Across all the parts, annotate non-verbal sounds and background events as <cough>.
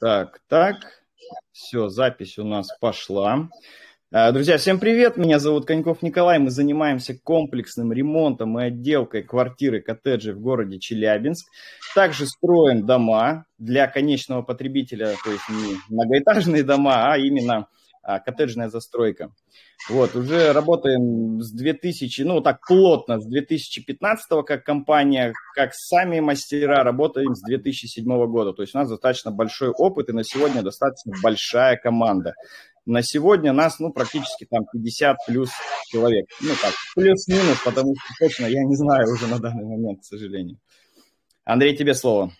Так, так. Все, запись у нас пошла. Э, друзья, всем привет! Меня зовут Коньков Николай. Мы занимаемся комплексным ремонтом и отделкой квартиры коттеджей в городе Челябинск. Также строим дома для конечного потребителя, то есть не многоэтажные дома, а именно а, коттеджная застройка. Вот, уже работаем с 2000, ну так плотно, с 2015 как компания, как сами мастера, работаем с 2007 года. То есть у нас достаточно большой опыт и на сегодня достаточно большая команда. На сегодня нас, ну, практически там 50 плюс человек. Ну так, плюс-минус, потому что точно я не знаю уже на данный момент, к сожалению. Андрей, тебе слово.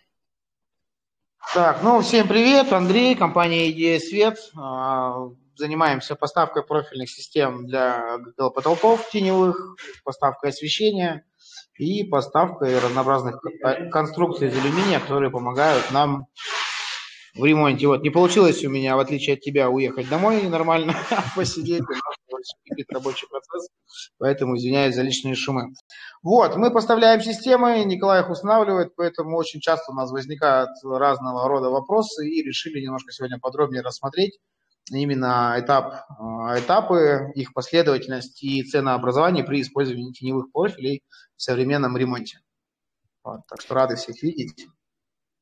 Так, ну, всем привет, Андрей, компания «Идея Свет». А, занимаемся поставкой профильных систем для потолков теневых, поставкой освещения и поставкой разнообразных конструкций из алюминия, которые помогают нам в ремонте. Вот не получилось у меня, в отличие от тебя, уехать домой и нормально <laughs> посидеть. Кипит рабочий процесс, поэтому извиняюсь за личные шумы. Вот, мы поставляем системы, Николай их устанавливает, поэтому очень часто у нас возникают разного рода вопросы и решили немножко сегодня подробнее рассмотреть, именно этап, э, этапы, их последовательность и ценообразование при использовании теневых профилей в современном ремонте. Вот, так что рады всех видеть.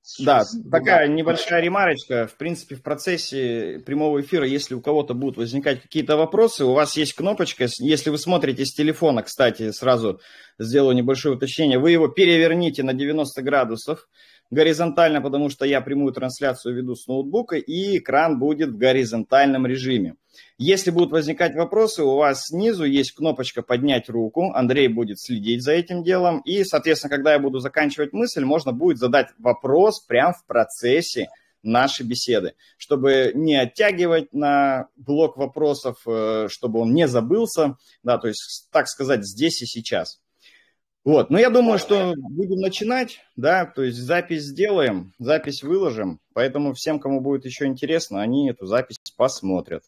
Сейчас, да, такая небольшая ремарочка. В принципе, в процессе прямого эфира, если у кого-то будут возникать какие-то вопросы, у вас есть кнопочка. Если вы смотрите с телефона, кстати, сразу сделаю небольшое уточнение, вы его переверните на 90 градусов горизонтально, потому что я прямую трансляцию веду с ноутбука, и экран будет в горизонтальном режиме. Если будут возникать вопросы, у вас снизу есть кнопочка «Поднять руку». Андрей будет следить за этим делом. И, соответственно, когда я буду заканчивать мысль, можно будет задать вопрос прямо в процессе нашей беседы, чтобы не оттягивать на блок вопросов, э, чтобы он не забылся, да, то есть, так сказать, здесь и сейчас. Вот, но я думаю, что будем начинать, да, то есть запись сделаем, запись выложим, поэтому всем, кому будет еще интересно, они эту запись посмотрят.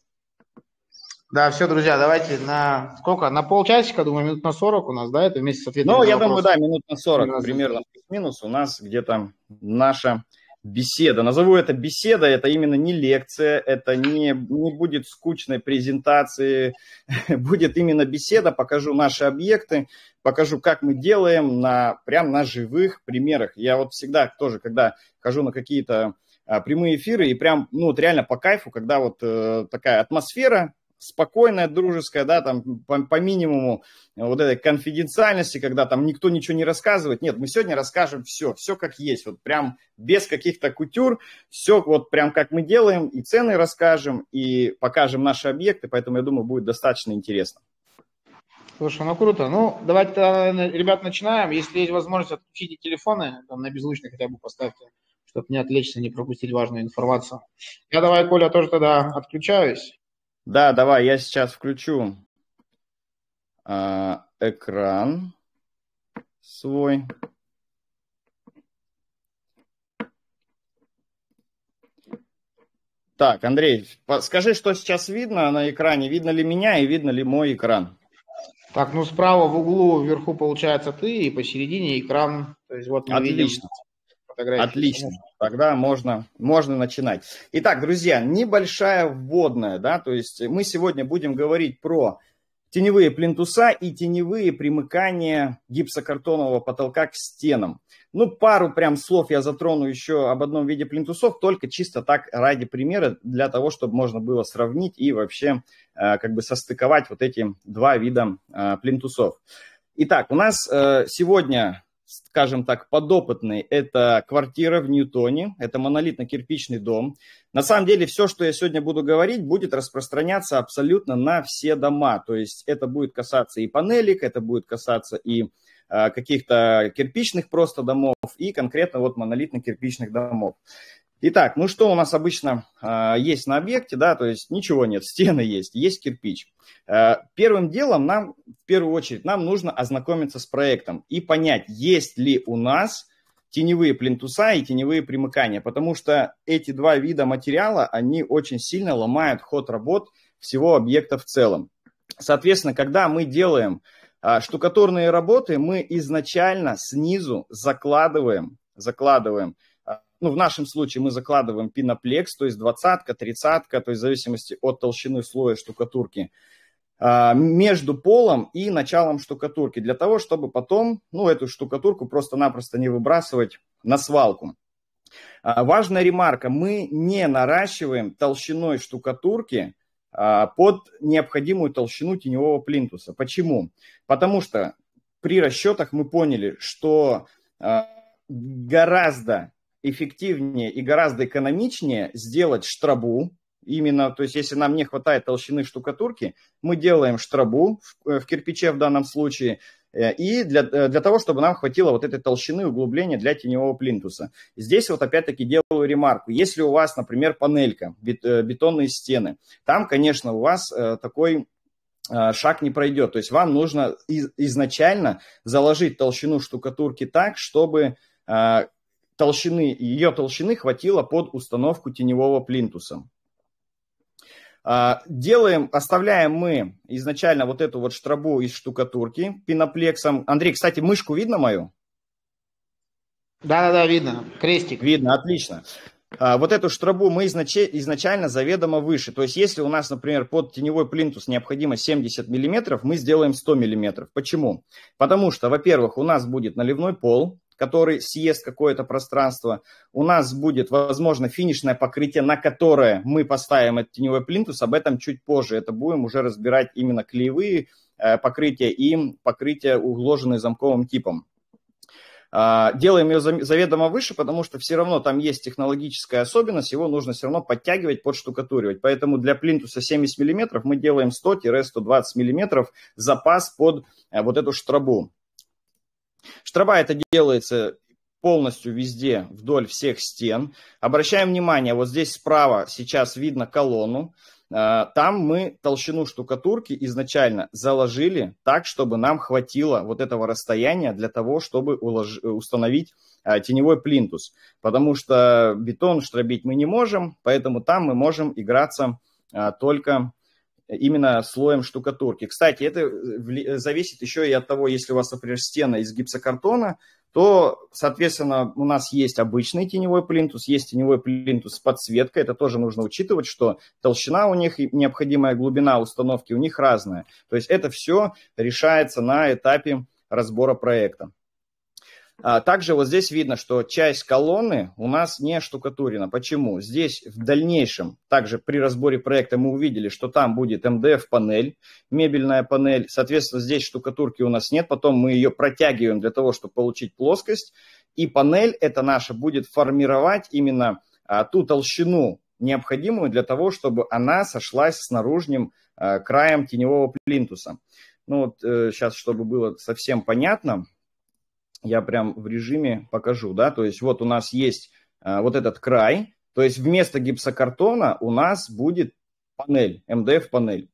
Да, все, друзья, давайте на сколько? На полчасика, думаю, минут на 40 у нас, да, это вместе с ответом. Ну, я вопросы. думаю, да, минут на 40 примерно плюс-минус у нас где-то наша беседа. Назову это беседа, это именно не лекция, это не, не будет скучной презентации, <laughs> будет именно беседа, покажу наши объекты, покажу, как мы делаем на, прям на живых примерах. Я вот всегда тоже, когда хожу на какие-то а, прямые эфиры, и прям, ну, вот реально по кайфу, когда вот э, такая атмосфера, спокойная, дружеская, да, там по, по минимуму э, вот этой конфиденциальности, когда там никто ничего не рассказывает. Нет, мы сегодня расскажем все, все как есть, вот прям без каких-то кутюр, все вот прям как мы делаем, и цены расскажем, и покажем наши объекты, поэтому, я думаю, будет достаточно интересно. Слушай, ну круто. Ну, давайте, э, ребят, начинаем. Если есть возможность, отключите телефоны, там на беззвучный хотя бы поставьте, чтобы не отвлечься, не пропустить важную информацию. Я давай, Коля, тоже тогда отключаюсь. Да, давай, я сейчас включу э, экран свой. Так, Андрей, скажи, что сейчас видно на экране? Видно ли меня и видно ли мой экран? Так, ну справа в углу вверху получается ты, и посередине экран. То есть вот мы Отлично. Видим фотографии. Отлично. Тогда можно, можно начинать. Итак, друзья, небольшая вводная, да, то есть мы сегодня будем говорить про теневые плинтуса и теневые примыкания гипсокартонового потолка к стенам. Ну, пару прям слов я затрону еще об одном виде плинтусов, только чисто так ради примера, для того, чтобы можно было сравнить и вообще э, как бы состыковать вот эти два вида э, плинтусов. Итак, у нас э, сегодня скажем так, подопытный. Это квартира в Ньютоне, это монолитно-кирпичный дом. На самом деле все, что я сегодня буду говорить, будет распространяться абсолютно на все дома. То есть это будет касаться и панелек, это будет касаться и а, каких-то кирпичных просто домов и конкретно вот монолитно-кирпичных домов. Итак, ну что у нас обычно э, есть на объекте, да, то есть ничего нет, стены есть, есть кирпич. Э, первым делом нам, в первую очередь, нам нужно ознакомиться с проектом и понять, есть ли у нас теневые плинтуса и теневые примыкания, потому что эти два вида материала, они очень сильно ломают ход работ всего объекта в целом. Соответственно, когда мы делаем э, штукатурные работы, мы изначально снизу закладываем, закладываем ну, в нашем случае мы закладываем пеноплекс, то есть двадцатка, тридцатка, то есть в зависимости от толщины слоя штукатурки а, между полом и началом штукатурки, для того, чтобы потом ну, эту штукатурку просто-напросто не выбрасывать на свалку. А, важная ремарка, мы не наращиваем толщиной штукатурки а, под необходимую толщину теневого плинтуса. Почему? Потому что при расчетах мы поняли, что гораздо эффективнее и гораздо экономичнее сделать штрабу, именно, то есть если нам не хватает толщины штукатурки, мы делаем штрабу в, э, в кирпиче в данном случае, э, и для, э, для того, чтобы нам хватило вот этой толщины углубления для теневого плинтуса. Здесь вот опять-таки делаю ремарку. Если у вас, например, панелька, бетонные стены, там, конечно, у вас такой шаг не пройдет. То есть вам нужно изначально заложить толщину штукатурки так, чтобы толщины, ее толщины хватило под установку теневого плинтуса. А, делаем, оставляем мы изначально вот эту вот штрабу из штукатурки пеноплексом. Андрей, кстати, мышку видно мою? Да-да-да, видно. Крестик. Видно, отлично. А, вот эту штрабу мы изнач... изначально заведомо выше. То есть, если у нас, например, под теневой плинтус необходимо 70 мм, мы сделаем 100 мм. Почему? Потому что, во-первых, у нас будет наливной пол, который съест какое-то пространство. У нас будет, возможно, финишное покрытие, на которое мы поставим этот теневой плинтус. Об этом чуть позже. Это будем уже разбирать именно клеевые э, покрытия и покрытия, угложенные замковым типом. А, делаем ее заведомо выше, потому что все равно там есть технологическая особенность, его нужно все равно подтягивать, подштукатуривать. Поэтому для плинтуса 70 мм мы делаем 100-120 мм запас под э, вот эту штрабу. Штраба это делается полностью везде вдоль всех стен. Обращаем внимание, вот здесь справа сейчас видно колонну. Э, там мы толщину штукатурки изначально заложили так, чтобы нам хватило вот этого расстояния для того, чтобы улож... установить э, теневой плинтус. Потому что бетон штробить мы не можем, поэтому там мы можем играться э, только именно слоем штукатурки. Кстати, это э, э, зависит еще и от того, если у вас, например, стена из гипсокартона, то, соответственно, у нас есть обычный теневой плинтус, есть теневой плинтус с подсветкой. Это тоже нужно учитывать, что толщина у них и необходимая глубина установки у них разная. То есть это все решается на этапе разбора проекта. А, также вот здесь видно, что часть колонны у нас не штукатурена. Почему? Здесь в дальнейшем, также при разборе проекта мы увидели, что там будет МДФ-панель, мебельная панель. Соответственно, здесь штукатурки у нас нет. Потом мы ее протягиваем для того, чтобы получить плоскость. И панель это наша будет формировать именно а, ту толщину, необходимую для того, чтобы она сошлась с наружным а, краем теневого плинтуса. Ну вот э, сейчас, чтобы было совсем понятно, я прям в режиме покажу, да, то есть вот у нас есть э, вот этот край, то есть вместо гипсокартона у нас будет панель, МДФ-панель.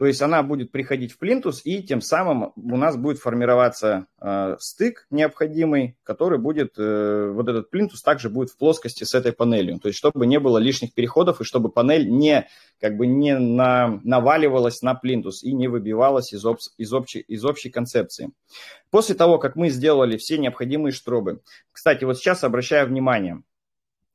То есть она будет приходить в плинтус, и тем самым у нас будет формироваться э, стык необходимый, который будет, э, вот этот плинтус также будет в плоскости с этой панелью. То есть чтобы не было лишних переходов, и чтобы панель не, как бы не на, наваливалась на плинтус и не выбивалась из, об, из, общей, из общей концепции. После того, как мы сделали все необходимые штробы. Кстати, вот сейчас обращаю внимание.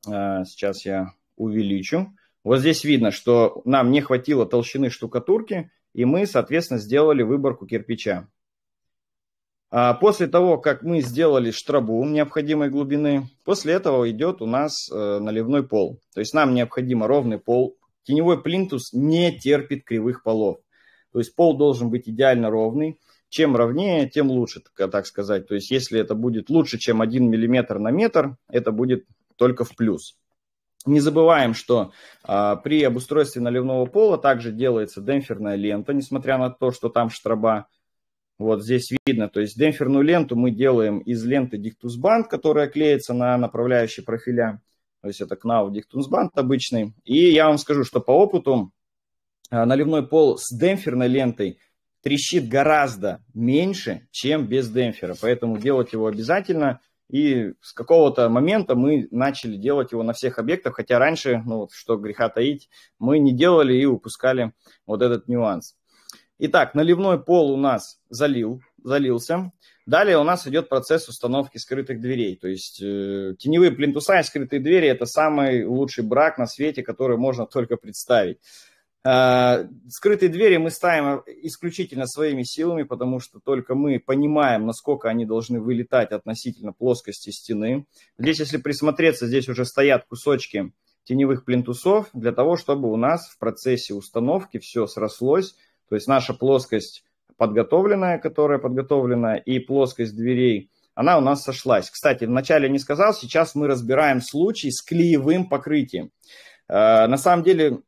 Э, сейчас я увеличу. Вот здесь видно, что нам не хватило толщины штукатурки, и мы, соответственно, сделали выборку кирпича. А после того, как мы сделали штрабу необходимой глубины, после этого идет у нас э, наливной пол. То есть нам необходимо ровный пол. Теневой плинтус не терпит кривых полов. То есть пол должен быть идеально ровный. Чем ровнее, тем лучше, так сказать. То есть если это будет лучше, чем 1 мм на метр, это будет только в плюс. Не забываем, что а, при обустройстве наливного пола также делается демпферная лента, несмотря на то, что там штраба, Вот здесь видно, то есть демпферную ленту мы делаем из ленты диктусбанд, которая клеится на направляющие профиля. То есть это КНАУ диктусбанд обычный. И я вам скажу, что по опыту а, наливной пол с демпферной лентой трещит гораздо меньше, чем без демпфера. Поэтому делать его обязательно – и с какого-то момента мы начали делать его на всех объектах, хотя раньше, ну вот что греха таить, мы не делали и упускали вот этот нюанс. Итак, наливной пол у нас залил, залился. Далее у нас идет процесс установки скрытых дверей. То есть э, теневые плинтуса и скрытые двери – это самый лучший брак на свете, который можно только представить. Э, скрытые двери мы ставим исключительно своими силами, потому что только мы понимаем, насколько они должны вылетать относительно плоскости стены. Здесь, если присмотреться, здесь уже стоят кусочки теневых плинтусов для того, чтобы у нас в процессе установки все срослось. То есть наша плоскость подготовленная, которая подготовлена, и плоскость дверей, она у нас сошлась. Кстати, вначале не сказал, сейчас мы разбираем случай с клеевым покрытием. Э, на самом деле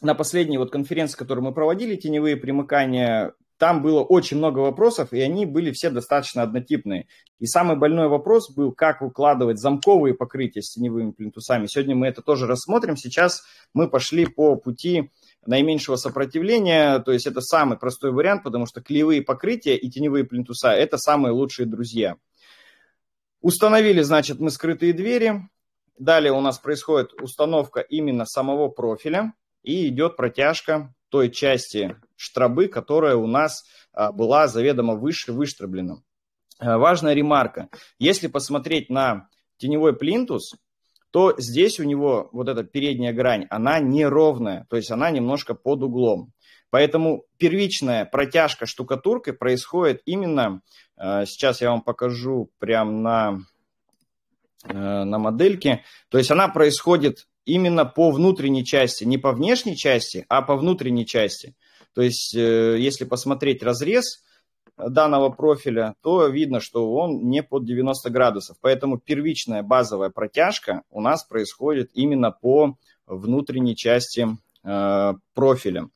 на последней вот конференции, которую мы проводили, теневые примыкания, там было очень много вопросов, и они были все достаточно однотипные. И самый больной вопрос был, как укладывать замковые покрытия с теневыми плинтусами. Сегодня мы это тоже рассмотрим. Сейчас мы пошли по пути наименьшего сопротивления, то есть это самый простой вариант, потому что клеевые покрытия и теневые плинтуса – это самые лучшие друзья. Установили, значит, мы скрытые двери. Далее у нас происходит установка именно самого профиля и идет протяжка той части штрабы, которая у нас а, была заведомо выше выштрабленным. А, важная ремарка. Если посмотреть на теневой плинтус, то здесь у него вот эта передняя грань, она неровная, то есть она немножко под углом. Поэтому первичная протяжка штукатуркой происходит именно, а, сейчас я вам покажу прямо на, на модельке, то есть она происходит именно по внутренней части, не по внешней части, а по внутренней части. То есть, э, если посмотреть разрез э, данного профиля, то видно, что он не под 90 градусов. Поэтому первичная базовая протяжка у нас происходит именно по внутренней части э, профиля.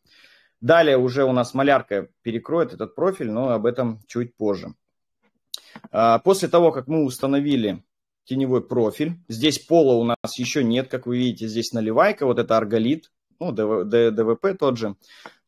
Далее уже у нас малярка перекроет этот профиль, но об этом чуть позже. А, после того, как мы установили теневой профиль. Здесь пола у нас еще нет, как вы видите, здесь наливайка, вот это арголит, ну, ДВП тот же.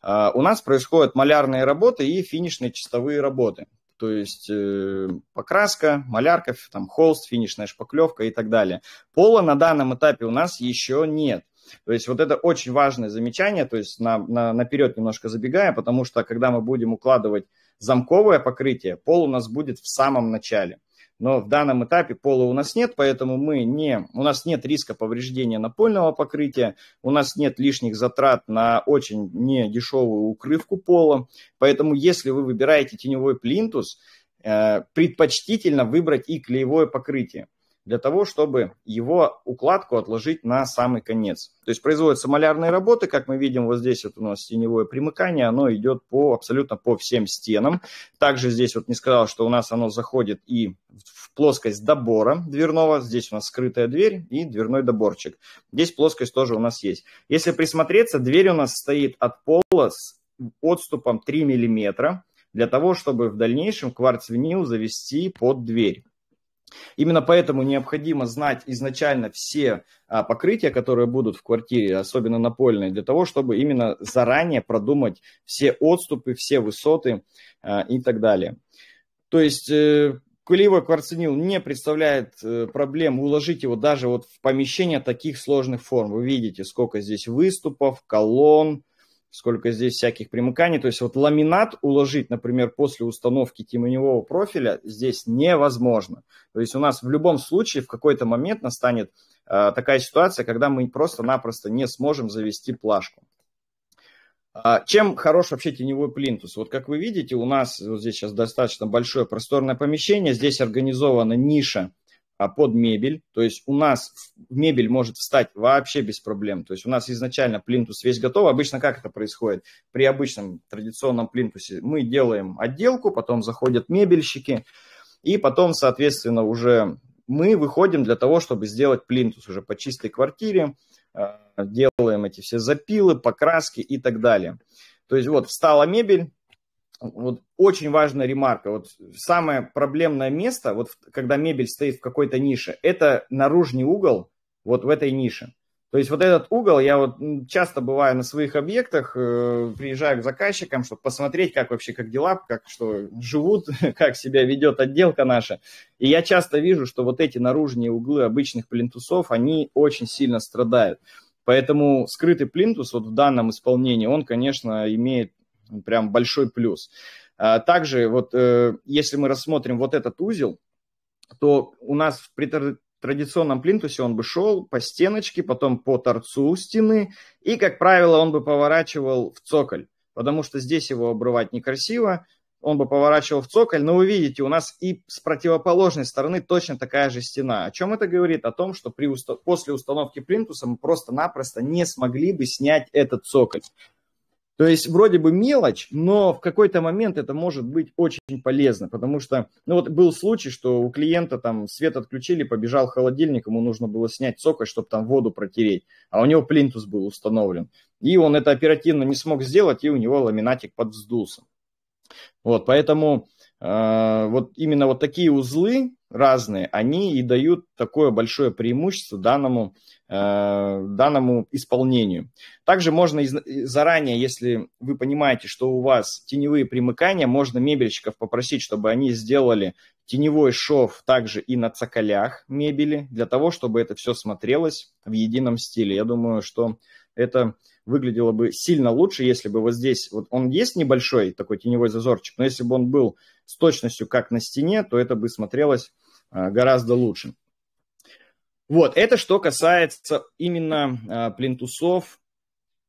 А, у нас происходят малярные работы и финишные чистовые работы. То есть э, покраска, малярка, там, холст, финишная шпаклевка и так далее. Пола на данном этапе у нас еще нет. То есть вот это очень важное замечание, то есть на, на, наперед немножко забегая, потому что когда мы будем укладывать замковое покрытие, пол у нас будет в самом начале. Но в данном этапе пола у нас нет, поэтому мы не, у нас нет риска повреждения напольного покрытия, у нас нет лишних затрат на очень недешевую укрывку пола. Поэтому если вы выбираете теневой плинтус, э, предпочтительно выбрать и клеевое покрытие для того, чтобы его укладку отложить на самый конец. То есть производятся малярные работы, как мы видим, вот здесь вот у нас теневое примыкание, оно идет по абсолютно по всем стенам. Также здесь вот не сказал, что у нас оно заходит и в плоскость добора дверного, здесь у нас скрытая дверь и дверной доборчик. Здесь плоскость тоже у нас есть. Если присмотреться, дверь у нас стоит от пола с отступом 3 миллиметра, для того, чтобы в дальнейшем кварц-винил завести под дверь. Именно поэтому необходимо знать изначально все а, покрытия, которые будут в квартире, особенно напольные, для того, чтобы именно заранее продумать все отступы, все высоты а, и так далее. То есть э, Кулиево кварценил не представляет э, проблем уложить его даже вот в помещение таких сложных форм. Вы видите, сколько здесь выступов, колонн, сколько здесь всяких примыканий. То есть вот ламинат уложить, например, после установки теменевого профиля здесь невозможно. То есть у нас в любом случае в какой-то момент настанет э, такая ситуация, когда мы просто-напросто не сможем завести плашку. А, чем хорош вообще теневой плинтус? Вот как вы видите, у нас вот здесь сейчас достаточно большое просторное помещение, здесь организована ниша а под мебель. То есть у нас мебель может встать вообще без проблем. То есть у нас изначально плинтус весь готов. Обычно как это происходит? При обычном традиционном плинтусе мы делаем отделку, потом заходят мебельщики, и потом, соответственно, уже мы выходим для того, чтобы сделать плинтус уже по чистой квартире, э, делаем эти все запилы, покраски и так далее. То есть вот встала мебель, вот очень важная ремарка. Вот самое проблемное место, вот когда мебель стоит в какой-то нише, это наружный угол вот в этой нише. То есть вот этот угол, я вот часто бываю на своих объектах, э, приезжаю к заказчикам, чтобы посмотреть, как вообще, как дела, как что живут, <laughs> как себя ведет отделка наша. И я часто вижу, что вот эти наружные углы обычных плинтусов, они очень сильно страдают. Поэтому скрытый плинтус вот в данном исполнении, он, конечно, имеет Прям большой плюс. А, также вот э, если мы рассмотрим вот этот узел, то у нас в традиционном плинтусе он бы шел по стеночке, потом по торцу стены, и, как правило, он бы поворачивал в цоколь, потому что здесь его обрывать некрасиво, он бы поворачивал в цоколь, но вы видите, у нас и с противоположной стороны точно такая же стена. О чем это говорит? О том, что при уста... после установки плинтуса мы просто-напросто не смогли бы снять этот цоколь. То есть вроде бы мелочь, но в какой-то момент это может быть очень полезно, потому что, ну вот был случай, что у клиента там свет отключили, побежал холодильник, ему нужно было снять цоколь, чтобы там воду протереть, а у него плинтус был установлен. И он это оперативно не смог сделать, и у него ламинатик подвздулся. Вот, поэтому э, вот именно вот такие узлы разные, они и дают такое большое преимущество данному Э, данному исполнению. Также можно из, э, заранее, если вы понимаете, что у вас теневые примыкания, можно мебельщиков попросить, чтобы они сделали теневой шов также и на цоколях мебели, для того, чтобы это все смотрелось в едином стиле. Я думаю, что это выглядело бы сильно лучше, если бы вот здесь, вот он есть небольшой такой теневой зазорчик, но если бы он был с точностью как на стене, то это бы смотрелось э, гораздо лучше. Вот, это что касается именно а, плинтусов.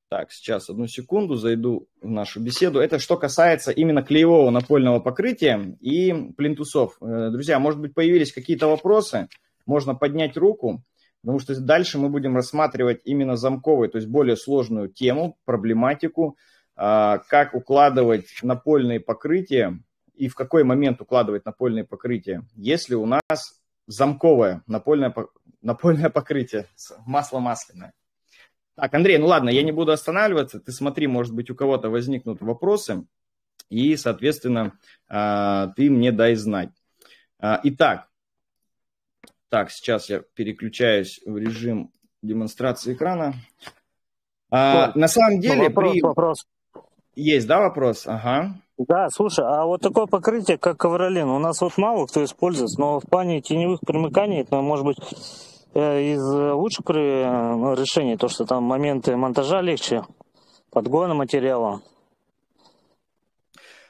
Так, сейчас одну секунду зайду в нашу беседу. Это что касается именно клеевого напольного покрытия и плинтусов. Э, друзья, может быть, появились какие-то вопросы, можно поднять руку, потому что дальше мы будем рассматривать именно замковую, то есть более сложную тему, проблематику, а, как укладывать напольные покрытия и в какой момент укладывать напольные покрытия, если у нас замковое, напольное, напольное покрытие, масло масляное. Так, Андрей, ну ладно, я не буду останавливаться. Ты смотри, может быть, у кого-то возникнут вопросы, и, соответственно, а, ты мне дай знать. А, итак, так, сейчас я переключаюсь в режим демонстрации экрана. А, на самом ну, деле... Вопрос, при... вопрос. Есть, да, вопрос? Ага. Да, слушай, а вот такое покрытие, как ковролин, у нас вот мало кто использует, но в плане теневых примыканий, это может быть э, из э, лучших ну, решений, то, что там моменты монтажа легче, подгона материала.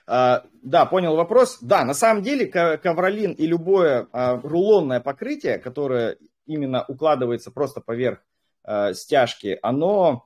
А, да, понял вопрос. Да, на самом деле ковролин и любое а, рулонное покрытие, которое именно укладывается просто поверх а, стяжки, оно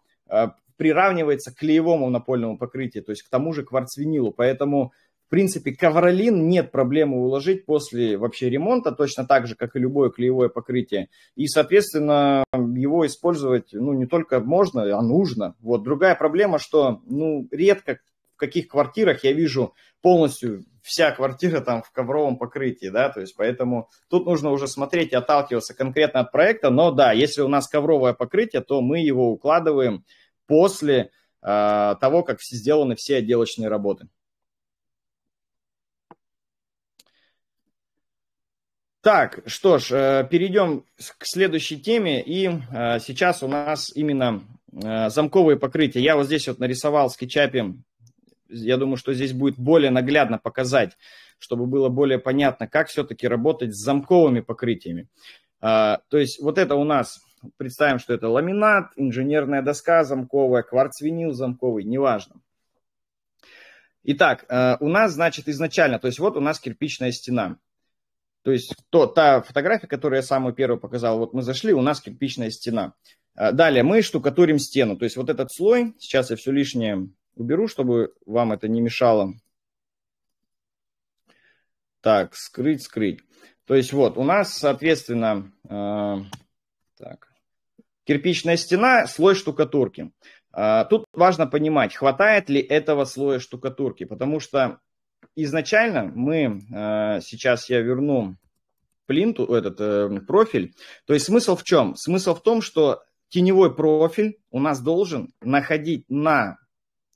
приравнивается к клеевому напольному покрытию, то есть к тому же кварцвинилу. Поэтому, в принципе, ковролин нет проблемы уложить после вообще ремонта, точно так же, как и любое клеевое покрытие. И, соответственно, его использовать, ну, не только можно, а нужно. Вот другая проблема, что, ну, редко в каких квартирах я вижу полностью вся квартира там в ковровом покрытии, да, то есть поэтому тут нужно уже смотреть и отталкиваться конкретно от проекта, но да, если у нас ковровое покрытие, то мы его укладываем после э, того, как все сделаны все отделочные работы. Так, что ж, э, перейдем к следующей теме. И э, сейчас у нас именно э, замковые покрытия. Я вот здесь вот нарисовал в Я думаю, что здесь будет более наглядно показать, чтобы было более понятно, как все-таки работать с замковыми покрытиями. Э, то есть вот это у нас Представим, что это ламинат, инженерная доска замковая, кварцвинил замковый, неважно. Итак, э, у нас, значит, изначально, то есть вот у нас кирпичная стена. То есть то, та фотография, которую я самую первую показал, вот мы зашли, у нас кирпичная стена. Э, далее мы штукатурим стену, то есть вот этот слой, сейчас я все лишнее уберу, чтобы вам это не мешало. Так, скрыть, скрыть. То есть вот у нас, соответственно, э, так, кирпичная стена, слой штукатурки. А, тут важно понимать, хватает ли этого слоя штукатурки, потому что изначально мы, а, сейчас я верну плинту, этот э, профиль, то есть смысл в чем? Смысл в том, что теневой профиль у нас должен находить на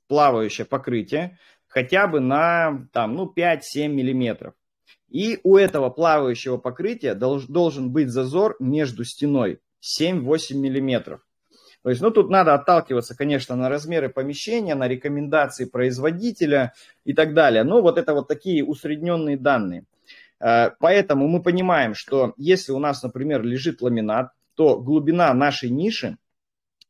плавающее покрытие хотя бы на там, ну, 5-7 миллиметров. И у этого плавающего покрытия должен быть зазор между стеной 7-8 миллиметров. То есть, ну, тут надо отталкиваться, конечно, на размеры помещения, на рекомендации производителя и так далее. Но вот это вот такие усредненные данные. Э, поэтому мы понимаем, что если у нас, например, лежит ламинат, то глубина нашей ниши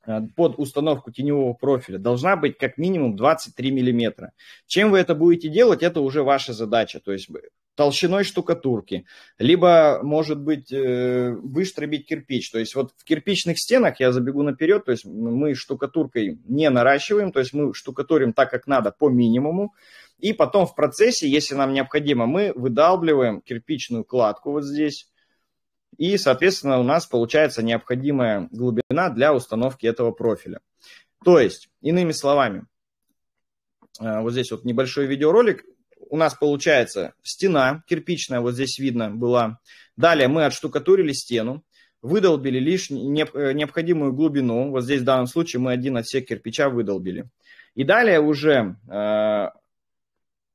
э, под установку теневого профиля должна быть как минимум 23 миллиметра. Чем вы это будете делать, это уже ваша задача. То есть толщиной штукатурки, либо, может быть, э, выштробить кирпич. То есть вот в кирпичных стенах, я забегу наперед, то есть мы штукатуркой не наращиваем, то есть мы штукатурим так, как надо, по минимуму. И потом в процессе, если нам необходимо, мы выдалбливаем кирпичную кладку вот здесь. И, соответственно, у нас получается необходимая глубина для установки этого профиля. То есть, иными словами, э, вот здесь вот небольшой видеоролик, у нас получается стена кирпичная, вот здесь видно была. Далее мы отштукатурили стену, выдолбили лишнюю э, необходимую глубину. Вот здесь в данном случае мы один отсек кирпича выдолбили. И далее уже э,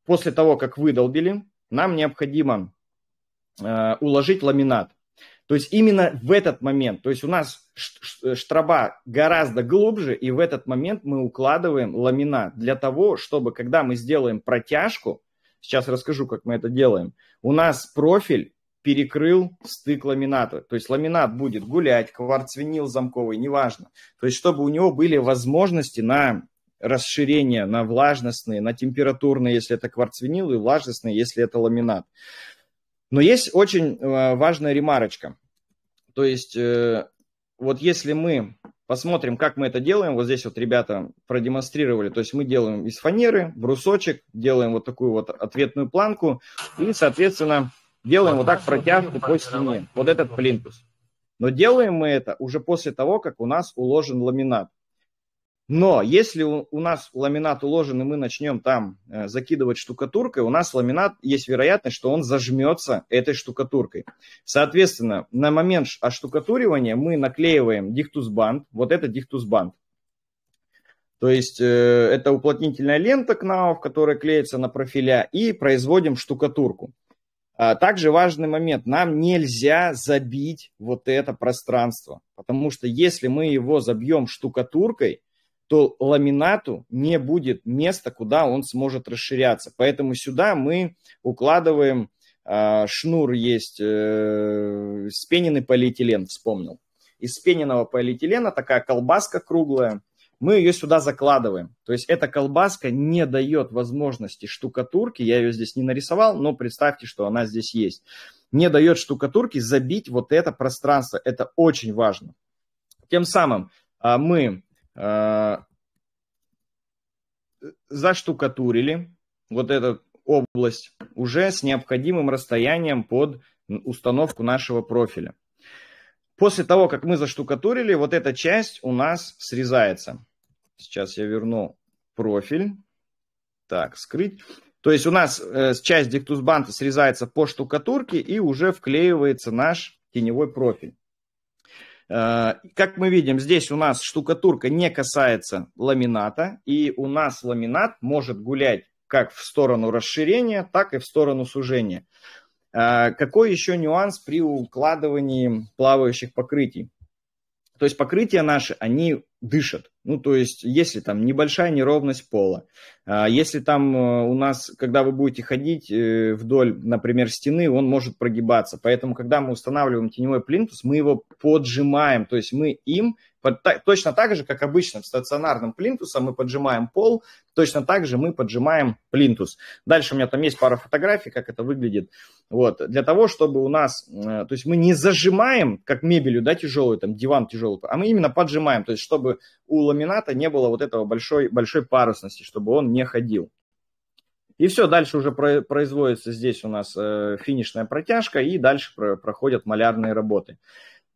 после того, как выдолбили, нам необходимо э, уложить ламинат. То есть именно в этот момент, то есть у нас штраба гораздо глубже, и в этот момент мы укладываем ламинат для того, чтобы когда мы сделаем протяжку, Сейчас расскажу, как мы это делаем. У нас профиль перекрыл стык ламината. То есть ламинат будет гулять, кварцвинил замковый, неважно. То есть чтобы у него были возможности на расширение, на влажностные, на температурные, если это кварцвинил, и влажностные, если это ламинат. Но есть очень э, важная ремарочка. То есть э, вот если мы Посмотрим, как мы это делаем. Вот здесь вот ребята продемонстрировали. То есть мы делаем из фанеры брусочек, делаем вот такую вот ответную планку и, соответственно, делаем вот так протяжку по стене. Вот этот плинтус. Но делаем мы это уже после того, как у нас уложен ламинат. Но если у, у нас ламинат уложен, и мы начнем там э, закидывать штукатуркой, у нас ламинат, есть вероятность, что он зажмется этой штукатуркой. Соответственно, на момент оштукатуривания мы наклеиваем дихтузбанд, вот это дихтузбанд. То есть э, это уплотнительная лента КНАУ, в которой клеится на профиля, и производим штукатурку. А также важный момент, нам нельзя забить вот это пространство, потому что если мы его забьем штукатуркой, то ламинату не будет места, куда он сможет расширяться. Поэтому сюда мы укладываем а, шнур есть э, спененный полиэтилен, вспомнил. Из спененного полиэтилена такая колбаска круглая, мы ее сюда закладываем. То есть эта колбаска не дает возможности штукатурки, я ее здесь не нарисовал, но представьте, что она здесь есть, не дает штукатурке забить вот это пространство. Это очень важно. Тем самым а, мы Э, заштукатурили вот эту область уже с необходимым расстоянием под установку нашего профиля. После того, как мы заштукатурили, вот эта часть у нас срезается. Сейчас я верну профиль. Так, скрыть. То есть у нас э, часть диктусбанта срезается по штукатурке и уже вклеивается наш теневой профиль. Э, как мы видим, здесь у нас штукатурка не касается ламината, и у нас ламинат может гулять как в сторону расширения, так и в сторону сужения. Э, какой еще нюанс при укладывании плавающих покрытий? То есть покрытия наши, они дышат. Ну, то есть, если там небольшая неровность пола, а если там э, у нас, когда вы будете ходить э, вдоль, например, стены, он может прогибаться. Поэтому, когда мы устанавливаем теневой плинтус, мы его поджимаем, то есть мы им под, та, точно так же, как обычно в стационарном плинтусом мы поджимаем пол, точно так же мы поджимаем плинтус. Дальше у меня там есть пара фотографий, как это выглядит. Вот, для того, чтобы у нас, э, то есть мы не зажимаем, как мебелью, да, тяжелую, там, диван тяжелый, а мы именно поджимаем, то есть чтобы у ламината не было вот этого большой, большой парусности, чтобы он не ходил. И все, дальше уже производится здесь у нас э, финишная протяжка, и дальше проходят малярные работы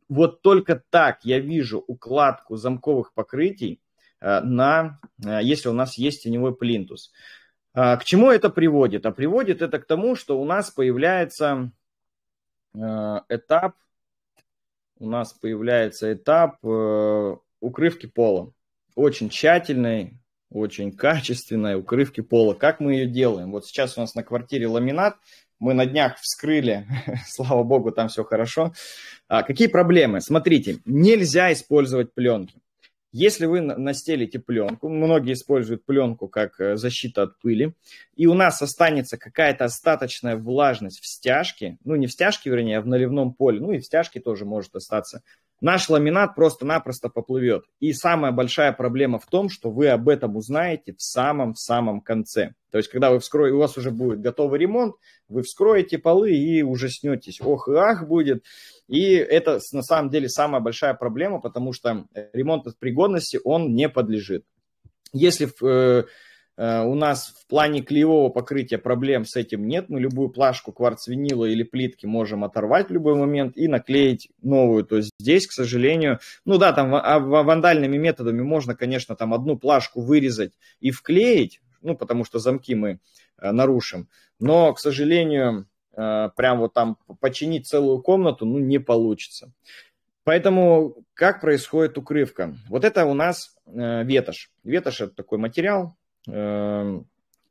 вот только так я вижу укладку замковых покрытий э, на, э, если у нас есть теневой плинтус. А, к чему это приводит? А приводит это к тому, что у нас появляется э, этап, у нас появляется этап укрывки пола. Очень тщательной, очень качественной укрывки пола. Как мы ее делаем? Вот сейчас у нас на квартире ламинат, мы на днях вскрыли, <laughs> слава богу, там все хорошо. А, какие проблемы? Смотрите, нельзя использовать пленки. Если вы настелите пленку, многие используют пленку как э, защита от пыли, и у нас останется какая-то остаточная влажность в стяжке, ну не в стяжке, вернее, а в наливном поле, ну и в стяжке тоже может остаться наш ламинат просто-напросто поплывет. И самая большая проблема в том, что вы об этом узнаете в самом-самом конце. То есть, когда вы вскроете, у вас уже будет готовый ремонт, вы вскроете полы и ужаснетесь. Ох и ах будет. И это на самом деле самая большая проблема, потому что ремонт от пригодности, он не подлежит. Если э, Э, у нас в плане клеевого покрытия проблем с этим нет. Мы любую плашку кварц-винила или плитки можем оторвать в любой момент и наклеить новую. То есть здесь, к сожалению, ну да, там а, вандальными методами можно, конечно, там одну плашку вырезать и вклеить, ну потому что замки мы э, нарушим. Но, к сожалению, э, прям вот там починить целую комнату, ну не получится. Поэтому как происходит укрывка? Вот это у нас ветошь. Ветошь – это такой материал, Эм,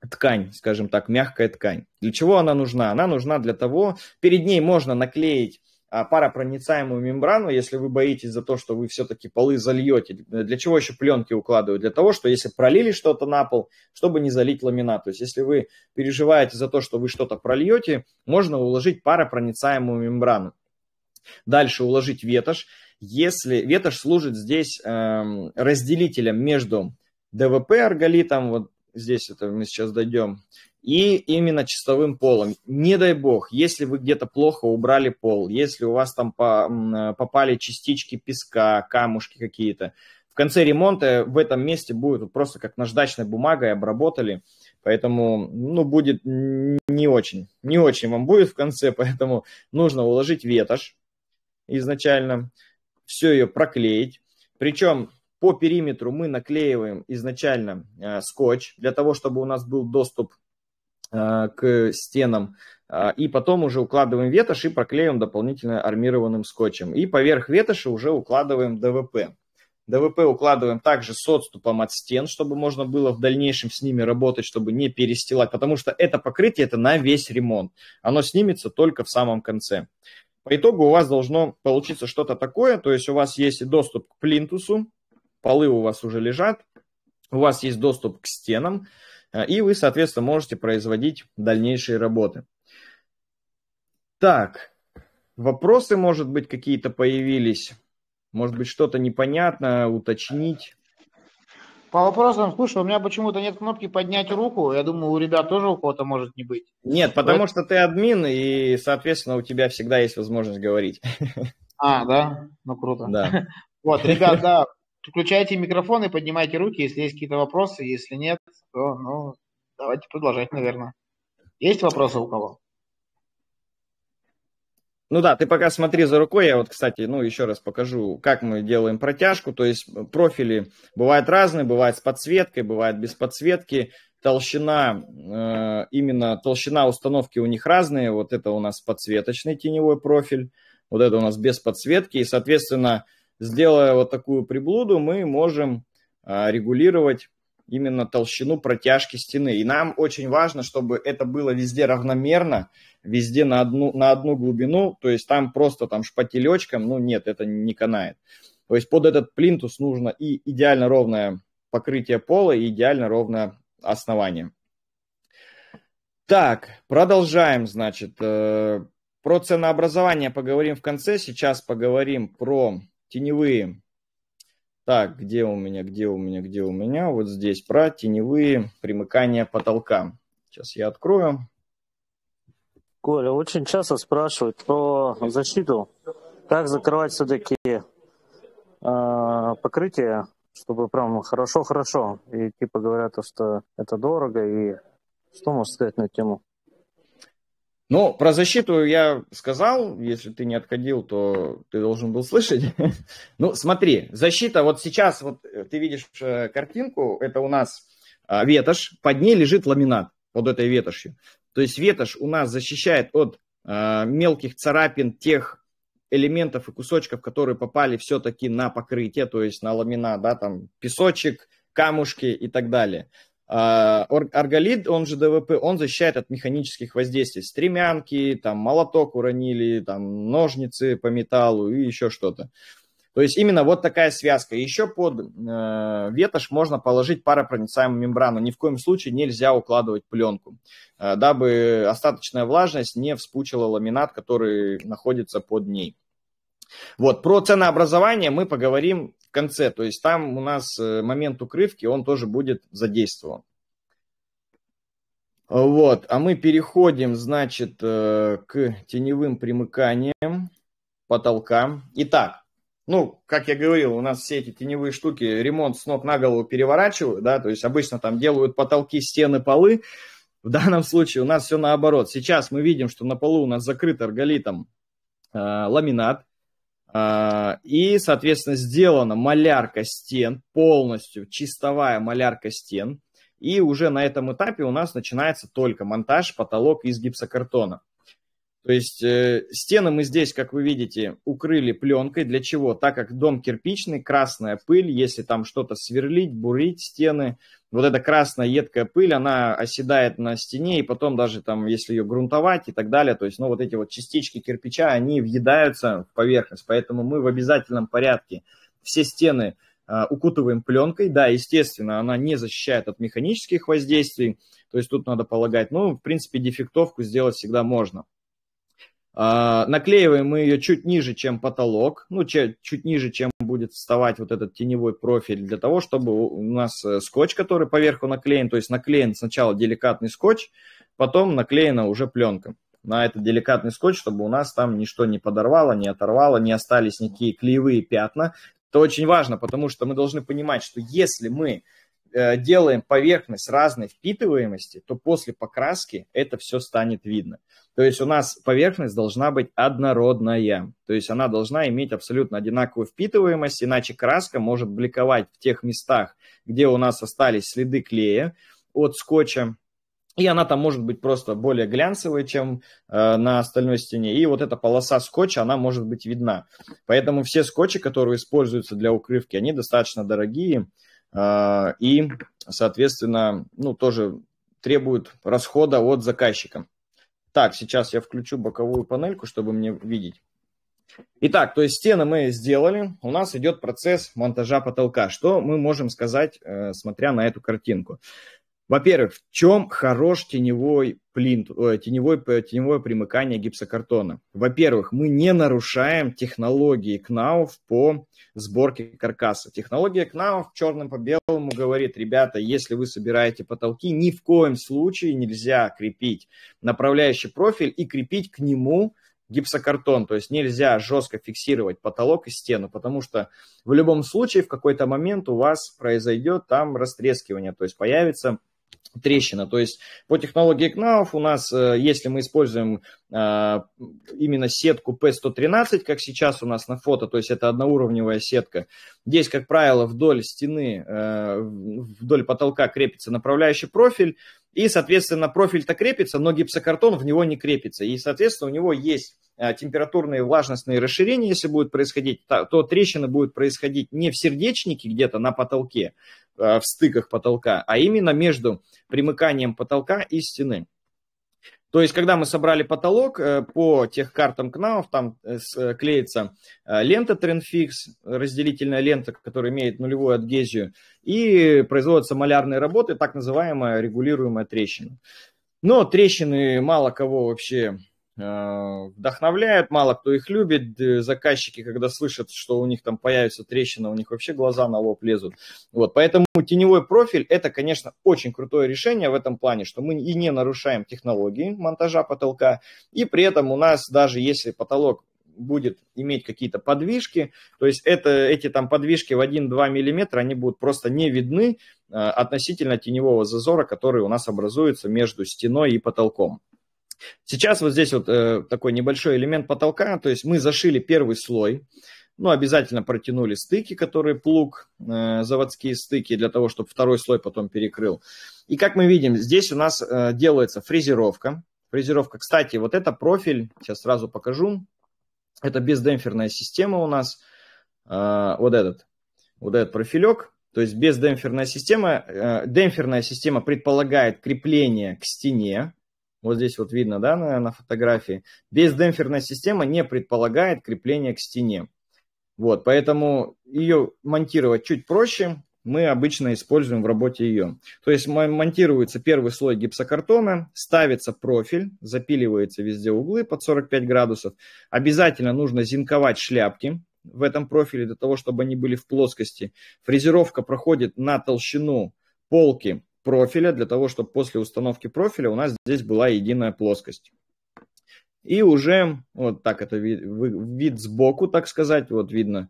ткань, скажем так, мягкая ткань. Для чего она нужна? Она нужна для того, перед ней можно наклеить а, паропроницаемую мембрану, если вы боитесь за то, что вы все-таки полы зальете. Для чего еще пленки укладывают? Для того, что если пролили что-то на пол, чтобы не залить ламинат. То есть если вы переживаете за то, что вы что-то прольете, можно уложить паропроницаемую мембрану. Дальше уложить ветошь. Если ветошь служит здесь э, разделителем между ДВП там вот здесь это мы сейчас дойдем, и именно чистовым полом. Не дай бог, если вы где-то плохо убрали пол, если у вас там попали частички песка, камушки какие-то, в конце ремонта в этом месте будет просто как наждачной бумагой обработали, поэтому, ну, будет не очень, не очень вам будет в конце, <laughs> поэтому нужно уложить ветошь изначально, все ее проклеить, причем по периметру мы наклеиваем изначально э, скотч для того, чтобы у нас был доступ э, к стенам. Э, и потом уже укладываем ветошь и проклеиваем дополнительно армированным скотчем. И поверх ветоши уже укладываем ДВП. ДВП укладываем также с отступом от стен, чтобы можно было в дальнейшем с ними работать, чтобы не перестилать, потому что это покрытие, это на весь ремонт. Оно снимется только в самом конце. По итогу у вас должно получиться что-то такое, то есть у вас есть доступ к плинтусу, полы у вас уже лежат, у вас есть доступ к стенам, э, и вы, соответственно, можете производить дальнейшие работы. Так, вопросы, может быть, какие-то появились? Может быть, что-то непонятно, уточнить? По вопросам, слушай, у меня почему-то нет кнопки поднять руку. Я думаю, у ребят тоже у кого-то может не быть. Нет, потому что ты админ, и, соответственно, у тебя всегда есть возможность говорить. А, да? Ну, круто. Да. <laughs> Вот, ребят, да, Включайте микрофон и поднимайте руки, если есть какие-то вопросы. Если нет, то ну, давайте продолжать, наверное. Есть вопросы у кого? Ну да, ты пока смотри за рукой. Я вот, кстати, ну еще раз покажу, как мы делаем протяжку. То есть профили бывают разные, бывают с подсветкой, бывают без подсветки. Толщина, э, именно толщина установки у них разные. Вот это у нас подсветочный теневой профиль, вот это у нас без подсветки. И, соответственно, сделая вот такую приблуду, мы можем а, регулировать именно толщину протяжки стены. И нам очень важно, чтобы это было везде равномерно, везде на одну, на одну глубину, то есть там просто там шпателечком, ну нет, это не канает. То есть под этот плинтус нужно и идеально ровное покрытие пола, и идеально ровное основание. Так, продолжаем, значит. Э, про ценообразование поговорим в конце. Сейчас поговорим про теневые. Так, где у меня, где у меня, где у меня? Вот здесь про теневые примыкания потолка. Сейчас я открою. Коля, очень часто спрашивают про защиту. Как закрывать все-таки э, а, покрытие, чтобы прям хорошо-хорошо. И типа говорят, что это дорого. И что можно сказать на тему? Ну, про защиту я сказал, если ты не отходил, то ты должен был слышать. <laughs> ну, смотри, защита, вот сейчас вот э, ты видишь э, картинку, это у нас а, ветошь, под ней лежит ламинат, под этой ветошью. То есть ветошь у нас защищает от а, мелких царапин тех элементов и кусочков, которые попали все-таки на покрытие, то есть на ламинат, да, там песочек, камушки и так далее. А, арголит, он же ДВП, он защищает от механических воздействий. Стремянки, там, молоток уронили, там, ножницы по металлу и еще что-то. То есть именно вот такая связка. Еще под э, ветошь можно положить паропроницаемую мембрану. Ни в коем случае нельзя укладывать пленку, э, дабы остаточная влажность не вспучила ламинат, который находится под ней. Вот, про ценообразование мы поговорим конце. То есть там у нас э, момент укрывки, он тоже будет задействован. Вот, а мы переходим, значит, э, к теневым примыканиям потолка. Итак, ну, как я говорил, у нас все эти теневые штуки ремонт с ног на голову переворачивают, да, то есть обычно там делают потолки, стены, полы. В данном случае у нас все наоборот. Сейчас мы видим, что на полу у нас закрыт арголитом э, ламинат, а, и, соответственно, сделана малярка стен, полностью чистовая малярка стен. И уже на этом этапе у нас начинается только монтаж потолок из гипсокартона. То есть э, стены мы здесь, как вы видите, укрыли пленкой. Для чего? Так как дом кирпичный, красная пыль, если там что-то сверлить, бурить стены, вот эта красная едкая пыль, она оседает на стене, и потом даже там, если ее грунтовать и так далее, то есть, ну, вот эти вот частички кирпича, они въедаются в поверхность, поэтому мы в обязательном порядке все стены э, укутываем пленкой, да, естественно, она не защищает от механических воздействий, то есть тут надо полагать, ну, в принципе, дефектовку сделать всегда можно. А, наклеиваем мы ее чуть ниже, чем потолок, ну, че, чуть ниже, чем будет вставать вот этот теневой профиль, для того, чтобы у нас э, скотч, который поверху наклеен, то есть наклеен сначала деликатный скотч, потом наклеена уже пленка на этот деликатный скотч, чтобы у нас там ничто не подорвало, не оторвало, не остались никакие клеевые пятна. Это очень важно, потому что мы должны понимать, что если мы Э, делаем поверхность разной впитываемости, то после покраски это все станет видно. То есть у нас поверхность должна быть однородная, то есть она должна иметь абсолютно одинаковую впитываемость, иначе краска может бликовать в тех местах, где у нас остались следы клея от скотча, и она там может быть просто более глянцевой, чем э, на остальной стене. И вот эта полоса скотча, она может быть видна. Поэтому все скотчи, которые используются для укрывки, они достаточно дорогие. А, и, соответственно, ну, тоже требует расхода от заказчика. Так, сейчас я включу боковую панельку, чтобы мне видеть. Итак, то есть стены мы сделали, у нас идет процесс монтажа потолка. Что мы можем сказать, э, смотря на эту картинку? Во-первых, в чем хорош теневой плинт, э, теневой, теневое примыкание гипсокартона? Во-первых, мы не нарушаем технологии КНАУФ по сборке каркаса. Технология КНАУФ черным по белому говорит, ребята, если вы собираете потолки, ни в коем случае нельзя крепить направляющий профиль и крепить к нему гипсокартон, то есть нельзя жестко фиксировать потолок и стену, потому что в любом случае в какой-то момент у вас произойдет там растрескивание, то есть появится трещина. То есть по технологии КНАУФ у нас, э, если мы используем а, именно сетку P113, как сейчас у нас на фото, то есть это одноуровневая сетка. Здесь, как правило, вдоль стены, э, вдоль потолка крепится направляющий профиль, и, соответственно, профиль-то крепится, но гипсокартон в него не крепится. И, соответственно, у него есть а, температурные влажностные расширения, если будут происходить, то трещины будут происходить не в сердечнике где-то на потолке, а, в стыках потолка, а именно между примыканием потолка и стены. То есть, когда мы собрали потолок э, по тех картам КНАУФ, там э, э, клеится лента Трендфикс, разделительная лента, которая имеет нулевую адгезию, и производятся малярные работы, так называемая регулируемая трещина. Но трещины мало кого вообще Э, вдохновляют, мало кто их любит. Заказчики, когда слышат, что у них там появится трещина, у них вообще глаза на лоб лезут. Вот, поэтому теневой профиль – это, конечно, очень крутое решение в этом плане, что мы и не нарушаем технологии монтажа потолка, и при этом у нас даже если потолок будет иметь какие-то подвижки, то есть это, эти там подвижки в 1-2 миллиметра, они будут просто не видны э, относительно теневого зазора, который у нас образуется между стеной и потолком. Сейчас вот здесь вот э, такой небольшой элемент потолка, то есть мы зашили первый слой, ну, обязательно протянули стыки, которые плуг, э, заводские стыки, для того, чтобы второй слой потом перекрыл. И как мы видим, здесь у нас э, делается фрезеровка. Фрезеровка, кстати, вот это профиль, сейчас сразу покажу. Это бездемпферная система у нас, э, вот этот, вот этот профилек. То есть бездемпферная система, э, демпферная система предполагает крепление к стене, вот здесь вот видно, да, на, на фотографии, бездемпферная система не предполагает крепление к стене. Вот, поэтому ее монтировать чуть проще, мы обычно используем в работе ее. То есть монтируется первый слой гипсокартона, ставится профиль, запиливается везде углы под 45 градусов. Обязательно нужно зинковать шляпки, в этом профиле для того, чтобы они были в плоскости. Фрезеровка проходит на толщину полки профиля, для того, чтобы после установки профиля у нас здесь была единая плоскость. И уже, вот так это вид, вид сбоку, так сказать, вот видно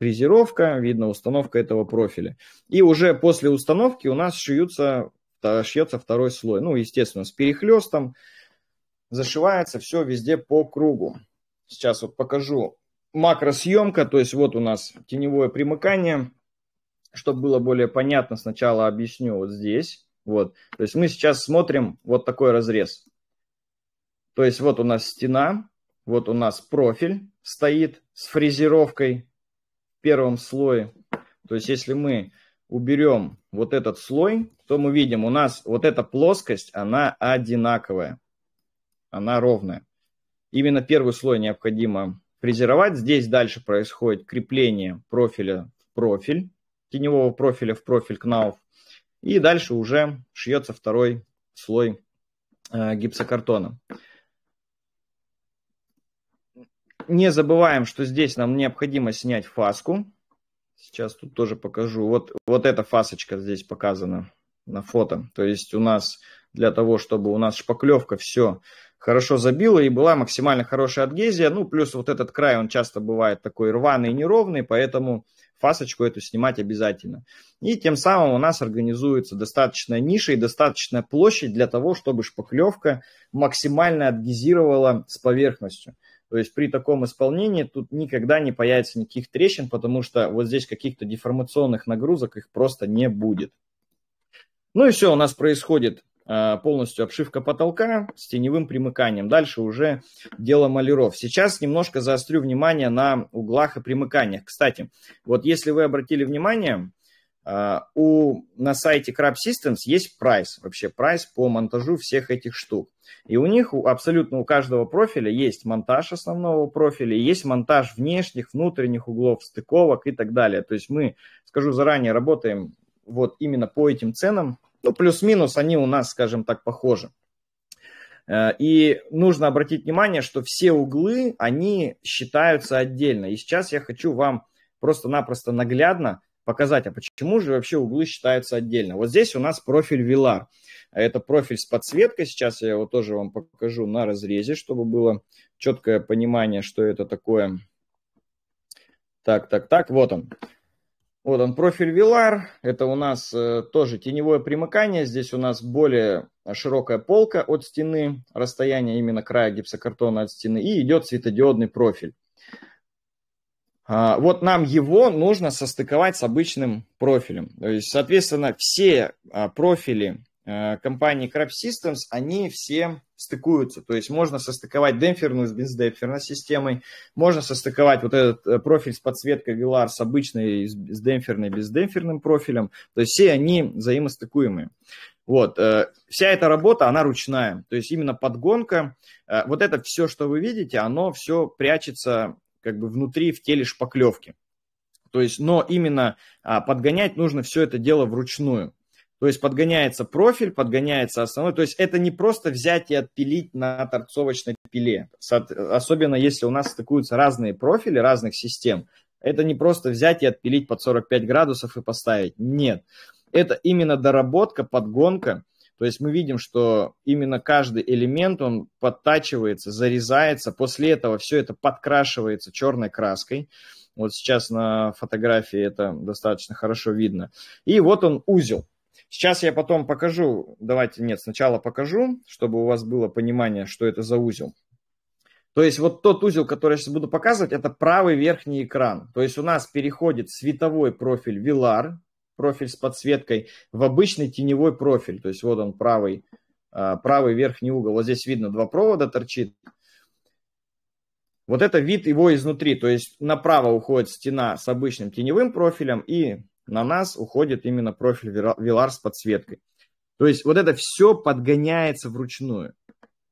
фрезеровка, видно установка этого профиля. И уже после установки у нас шьются, шьется второй слой. Ну, естественно, с перехлестом зашивается все везде по кругу. Сейчас вот покажу макросъемка, то есть вот у нас теневое примыкание – чтобы было более понятно, сначала объясню вот здесь. Вот. То есть мы сейчас смотрим вот такой разрез. То есть вот у нас стена, вот у нас профиль стоит с фрезеровкой в первом слое. То есть если мы уберем вот этот слой, то мы видим, у нас вот эта плоскость, она одинаковая, она ровная. Именно первый слой необходимо фрезеровать. Здесь дальше происходит крепление профиля в профиль теневого профиля в профиль КНАУФ. И дальше уже шьется второй слой э, гипсокартона. Не забываем, что здесь нам необходимо снять фаску. Сейчас тут тоже покажу. Вот, вот эта фасочка здесь показана на фото. То есть у нас для того, чтобы у нас шпаклевка все хорошо забила и была максимально хорошая адгезия. Ну, плюс вот этот край, он часто бывает такой рваный и неровный, поэтому фасочку эту снимать обязательно. И тем самым у нас организуется достаточная ниша и достаточная площадь для того, чтобы шпаклевка максимально адгезировала с поверхностью. То есть при таком исполнении тут никогда не появится никаких трещин, потому что вот здесь каких-то деформационных нагрузок их просто не будет. Ну и все, у нас происходит Э, полностью обшивка потолка с теневым примыканием. Дальше уже дело маляров. Сейчас немножко заострю внимание на углах и примыканиях. Кстати, вот если вы обратили внимание, э, у, на сайте Crab Systems есть прайс, вообще прайс по монтажу всех этих штук. И у них абсолютно у каждого профиля есть монтаж основного профиля, есть монтаж внешних, внутренних углов, стыковок и так далее. То есть мы, скажу заранее, работаем вот именно по этим ценам, ну, плюс-минус они у нас, скажем так, похожи. Э, и нужно обратить внимание, что все углы, они считаются отдельно. И сейчас я хочу вам просто-напросто наглядно показать, а почему же вообще углы считаются отдельно. Вот здесь у нас профиль Вилар. Это профиль с подсветкой. Сейчас я его тоже вам покажу на разрезе, чтобы было четкое понимание, что это такое. Так, так, так, вот он. Вот он, профиль Вилар, это у нас э, тоже теневое примыкание, здесь у нас более широкая полка от стены, расстояние именно края гипсокартона от стены, и идет светодиодный профиль. А, вот нам его нужно состыковать с обычным профилем. То есть, соответственно, все а, профили Э, компании Crab Systems, они все стыкуются. То есть можно состыковать демпферную с бездемпферной системой, можно состыковать вот этот э, профиль с подсветкой VLAR с обычной, с демпферной, бездемпферным профилем. То есть все они взаимостыкуемые. Вот. Э, вся эта работа, она ручная. То есть именно подгонка, вот это все, что вы видите, оно все прячется как бы внутри в теле шпаклевки. То есть, но именно а, подгонять нужно все это дело вручную. То есть подгоняется профиль, подгоняется основной. То есть это не просто взять и отпилить на торцовочной пиле. Особенно если у нас стыкуются разные профили разных систем. Это не просто взять и отпилить под 45 градусов и поставить. Нет. Это именно доработка, подгонка. То есть мы видим, что именно каждый элемент, он подтачивается, зарезается. После этого все это подкрашивается черной краской. Вот сейчас на фотографии это достаточно хорошо видно. И вот он узел. Сейчас я потом покажу, давайте, нет, сначала покажу, чтобы у вас было понимание, что это за узел. То есть вот тот узел, который я сейчас буду показывать, это правый верхний экран. То есть у нас переходит световой профиль Вилар, профиль с подсветкой, в обычный теневой профиль. То есть вот он правый, а, правый верхний угол. Вот здесь видно два провода торчит. Вот это вид его изнутри. То есть направо уходит стена с обычным теневым профилем и на нас уходит именно профиль Velar с подсветкой. То есть вот это все подгоняется вручную.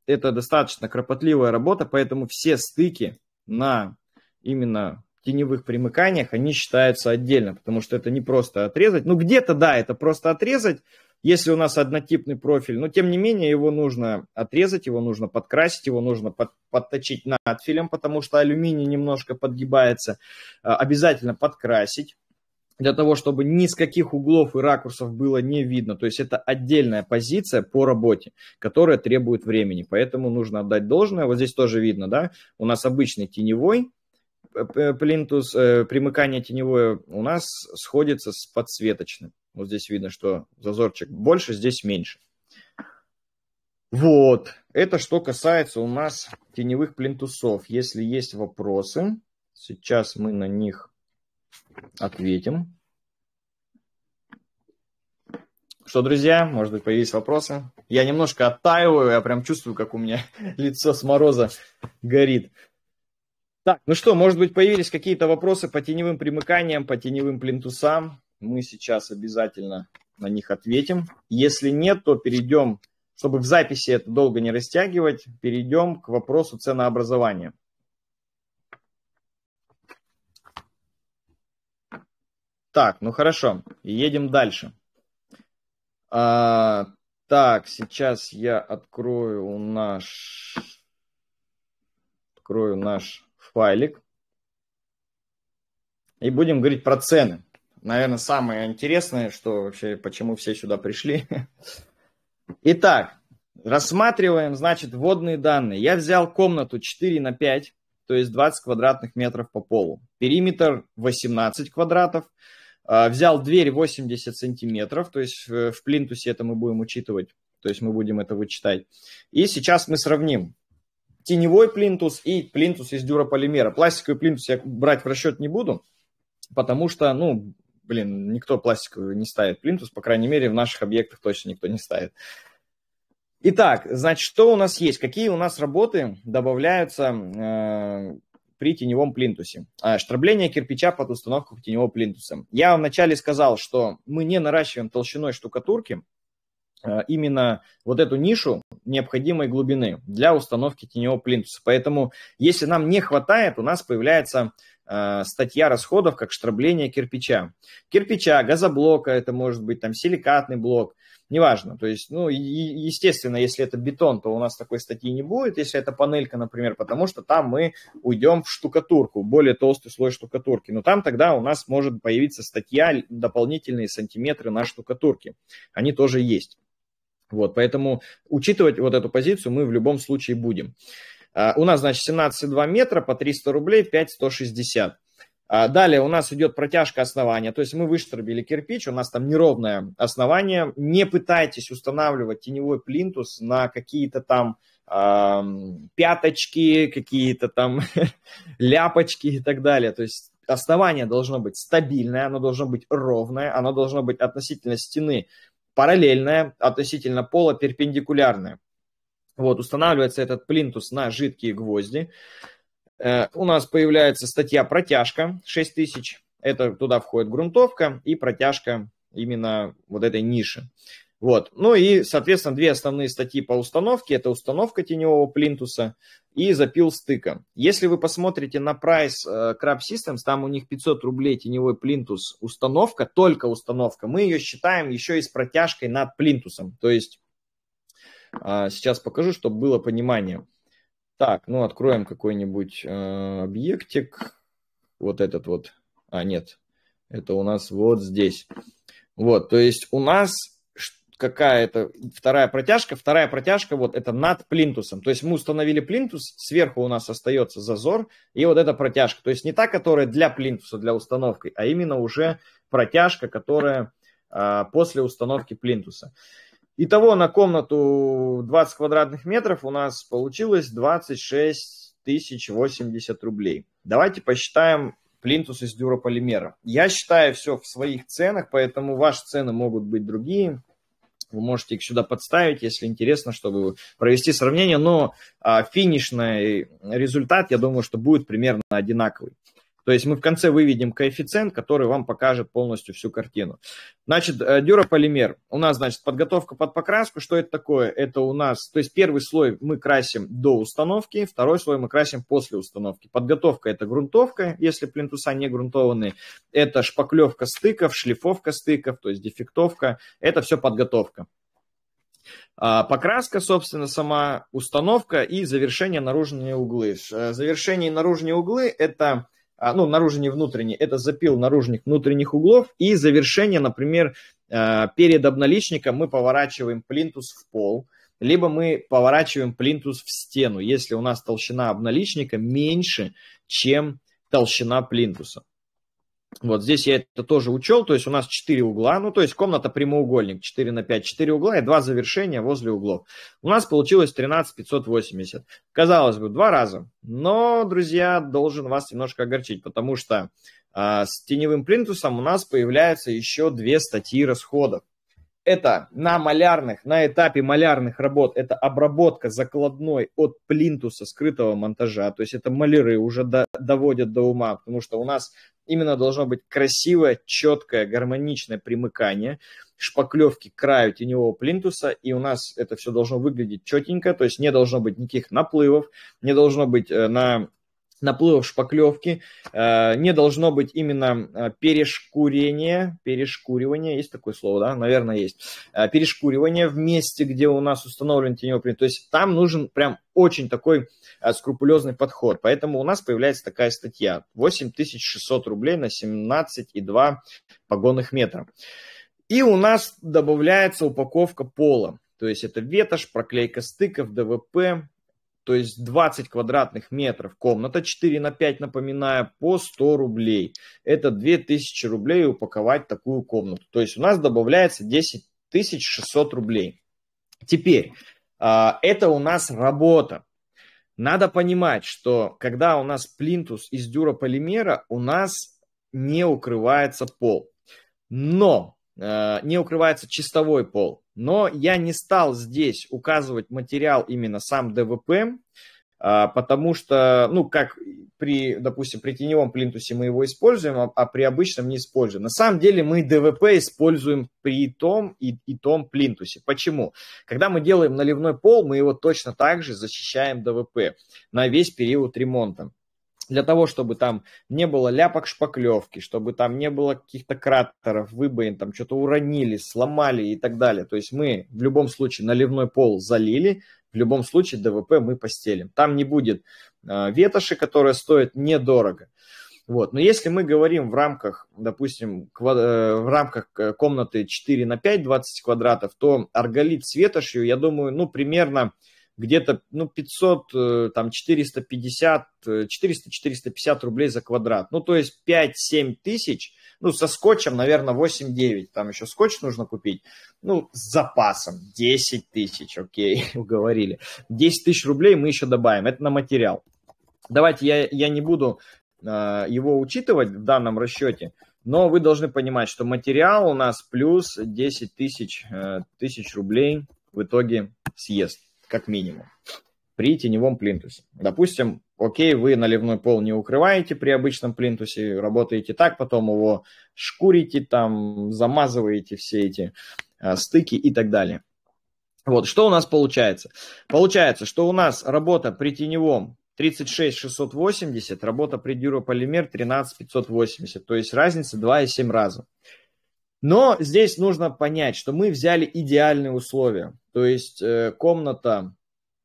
Это достаточно кропотливая работа, поэтому все стыки на именно теневых примыканиях, они считаются отдельно, потому что это не просто отрезать. Ну, где-то, да, это просто отрезать, если у нас однотипный профиль, но, тем не менее, его нужно отрезать, его нужно подкрасить, его нужно под, подточить надфилем, потому что алюминий немножко подгибается, а, обязательно подкрасить, для того, чтобы ни с каких углов и ракурсов было не видно. То есть это отдельная позиция по работе, которая требует времени. Поэтому нужно отдать должное. Вот здесь тоже видно, да, у нас обычный теневой э, э, плинтус, э, примыкание теневое у нас сходится с подсветочным. Вот здесь видно, что зазорчик больше, здесь меньше. Вот, это что касается у нас теневых плинтусов. Если есть вопросы, сейчас мы на них ответим. Что, друзья, может быть, появились вопросы? Я немножко оттаиваю, я прям чувствую, как у меня <laughs> лицо с мороза горит. Так, ну что, может быть, появились какие-то вопросы по теневым примыканиям, по теневым плинтусам. Мы сейчас обязательно на них ответим. Если нет, то перейдем, чтобы в записи это долго не растягивать, перейдем к вопросу ценообразования. Так, ну хорошо, едем дальше. А, так, сейчас я открою наш, открою наш файлик. И будем говорить про цены. Наверное, самое интересное, что вообще, почему все сюда пришли. <laughs> Итак, рассматриваем, значит, вводные данные. Я взял комнату 4 на 5, то есть 20 квадратных метров по полу. Периметр 18 квадратов. А, взял дверь 80 сантиметров, то есть э, в плинтусе это мы будем учитывать, то есть мы будем это вычитать. И сейчас мы сравним теневой плинтус и плинтус из дюрополимера. Пластиковый плинтус я брать в расчет не буду, потому что, ну, блин, никто пластиковый не ставит плинтус, по крайней мере, в наших объектах точно никто не ставит. Итак, значит, что у нас есть? Какие у нас работы добавляются э, при теневом плинтусе. А, штрабление кирпича под установку теневого плинтуса. Я вам вначале сказал, что мы не наращиваем толщиной штукатурки, а, именно вот эту нишу необходимой глубины для установки теневого плинтуса. Поэтому, если нам не хватает, у нас появляется Э, статья расходов, как штрабление кирпича. Кирпича, газоблока, это может быть там силикатный блок, неважно. То есть, ну, и, естественно, если это бетон, то у нас такой статьи не будет, если это панелька, например, потому что там мы уйдем в штукатурку, более толстый слой штукатурки. Но там тогда у нас может появиться статья дополнительные сантиметры на штукатурке. Они тоже есть. Вот, поэтому учитывать вот эту позицию мы в любом случае будем. А, у нас, значит, 17,2 метра по 300 рублей, 5,160. А, далее у нас идет протяжка основания, то есть мы выштробили кирпич, у нас там неровное основание. Не пытайтесь устанавливать теневой плинтус на какие-то там э, пяточки, какие-то там <laughs> ляпочки и так далее. То есть основание должно быть стабильное, оно должно быть ровное, оно должно быть относительно стены параллельное, относительно пола перпендикулярное. Вот, устанавливается этот плинтус на жидкие гвозди. Э, у нас появляется статья протяжка 6000. Это туда входит грунтовка и протяжка именно вот этой ниши. Вот. Ну и, соответственно, две основные статьи по установке. Это установка теневого плинтуса и запил стыка. Если вы посмотрите на прайс э, Crab Systems, там у них 500 рублей теневой плинтус установка, только установка. Мы ее считаем еще и с протяжкой над плинтусом. То есть а сейчас покажу, чтобы было понимание. Так, ну откроем какой-нибудь э, объектик. Вот этот вот. А, нет. Это у нас вот здесь. Вот, то есть у нас какая-то вторая протяжка. Вторая протяжка вот это над плинтусом. То есть мы установили плинтус, сверху у нас остается зазор и вот эта протяжка. То есть не та, которая для плинтуса, для установки, а именно уже протяжка, которая а, после установки плинтуса. Итого на комнату 20 квадратных метров у нас получилось 26 тысяч 80 рублей. Давайте посчитаем плинтус из дюрополимера. Я считаю все в своих ценах, поэтому ваши цены могут быть другие. Вы можете их сюда подставить, если интересно, чтобы провести сравнение. Но а, финишный результат, я думаю, что будет примерно одинаковый. То есть мы в конце выведем коэффициент, который вам покажет полностью всю картину. Значит, э, дюрополимер. У нас, значит, подготовка под покраску. Что это такое? Это у нас, то есть первый слой мы красим до установки, второй слой мы красим после установки. Подготовка это грунтовка, если плинтуса не грунтованные. Это шпаклевка стыков, шлифовка стыков, то есть дефектовка. Это все подготовка. А, покраска, собственно, сама установка и завершение наружные углы. Э, завершение наружные углы – это а, ну, наружный, внутренний, это запил наружных, внутренних углов и завершение, например, э, перед обналичником мы поворачиваем плинтус в пол, либо мы поворачиваем плинтус в стену, если у нас толщина обналичника меньше, чем толщина плинтуса. Вот здесь я это тоже учел, то есть у нас 4 угла, ну то есть комната прямоугольник, 4 на 5, 4 угла и 2 завершения возле углов. У нас получилось 13 580. Казалось бы, два раза, но, друзья, должен вас немножко огорчить, потому что а, с теневым плинтусом у нас появляются еще две статьи расходов. Это на малярных, на этапе малярных работ, это обработка закладной от плинтуса скрытого монтажа, то есть это маляры уже до, доводят до ума, потому что у нас именно должно быть красивое, четкое, гармоничное примыкание, шпаклевки к краю теневого плинтуса, и у нас это все должно выглядеть четенько, то есть не должно быть никаких наплывов, не должно быть э, на Наплыв шпаклевки, э, не должно быть именно э, перешкурения, перешкуривания, есть такое слово, да, наверное, есть, э, перешкуривание в месте, где у нас установлен теневой то есть там нужен прям очень такой скрупулезный подход, поэтому у нас появляется такая статья 8600 рублей на 17,2 погонных метра. И у нас добавляется упаковка пола. То есть это ветошь, проклейка стыков, ДВП, то есть 20 квадратных метров комната, 4 на 5, напоминаю, по 100 рублей. Это 2000 рублей упаковать такую комнату. То есть у нас добавляется 10 600 рублей. Теперь, а, это у нас работа. Надо понимать, что когда у нас плинтус из дюрополимера, у нас не укрывается пол. Но а, не укрывается чистовой пол. Но я не стал здесь указывать материал именно сам ДВП, а, потому что, ну, как при, допустим, при теневом плинтусе мы его используем, а, а при обычном не используем. На самом деле мы ДВП используем при том и, и том плинтусе. Почему? Когда мы делаем наливной пол, мы его точно так же защищаем ДВП на весь период ремонта для того, чтобы там не было ляпок шпаклевки, чтобы там не было каких-то кратеров, выбоин, там что-то уронили, сломали и так далее. То есть мы в любом случае наливной пол залили, в любом случае ДВП мы постелим. Там не будет э, ветоши, которая стоит недорого. Вот. Но если мы говорим в рамках, допустим, квад... Э, в рамках э, комнаты 4 на 5, 20 квадратов, то арголит с ветошью, я думаю, ну, примерно где-то ну, 500, э, там 450, 400-450 э, рублей за квадрат. Ну, то есть 5-7 тысяч, ну, со скотчем, наверное, 8-9, там еще скотч нужно купить, ну, с запасом 10 тысяч, окей, <laughs> уговорили. 10 тысяч рублей мы еще добавим, это на материал. Давайте я, я не буду э, его учитывать в данном расчете, но вы должны понимать, что материал у нас плюс 10 тысяч, э, тысяч рублей в итоге съест как минимум, при теневом плинтусе. Допустим, окей, вы наливной пол не укрываете при обычном плинтусе, работаете так, потом его шкурите, там, замазываете все эти а, стыки и так далее. Вот, что у нас получается? Получается, что у нас работа при теневом 36680, работа при дюрополимер 13580, то есть разница 2,7 раза. Но здесь нужно понять, что мы взяли идеальные условия. То есть э, комната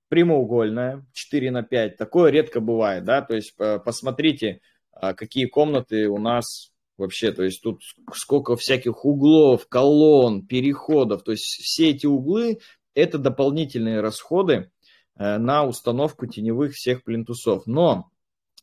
прямоугольная, 4 на 5. Такое редко бывает, да, то есть э, посмотрите, а, какие комнаты у нас вообще, то есть тут сколько всяких углов, колонн, переходов, то есть все эти углы – это дополнительные расходы э, на установку теневых всех плинтусов. Но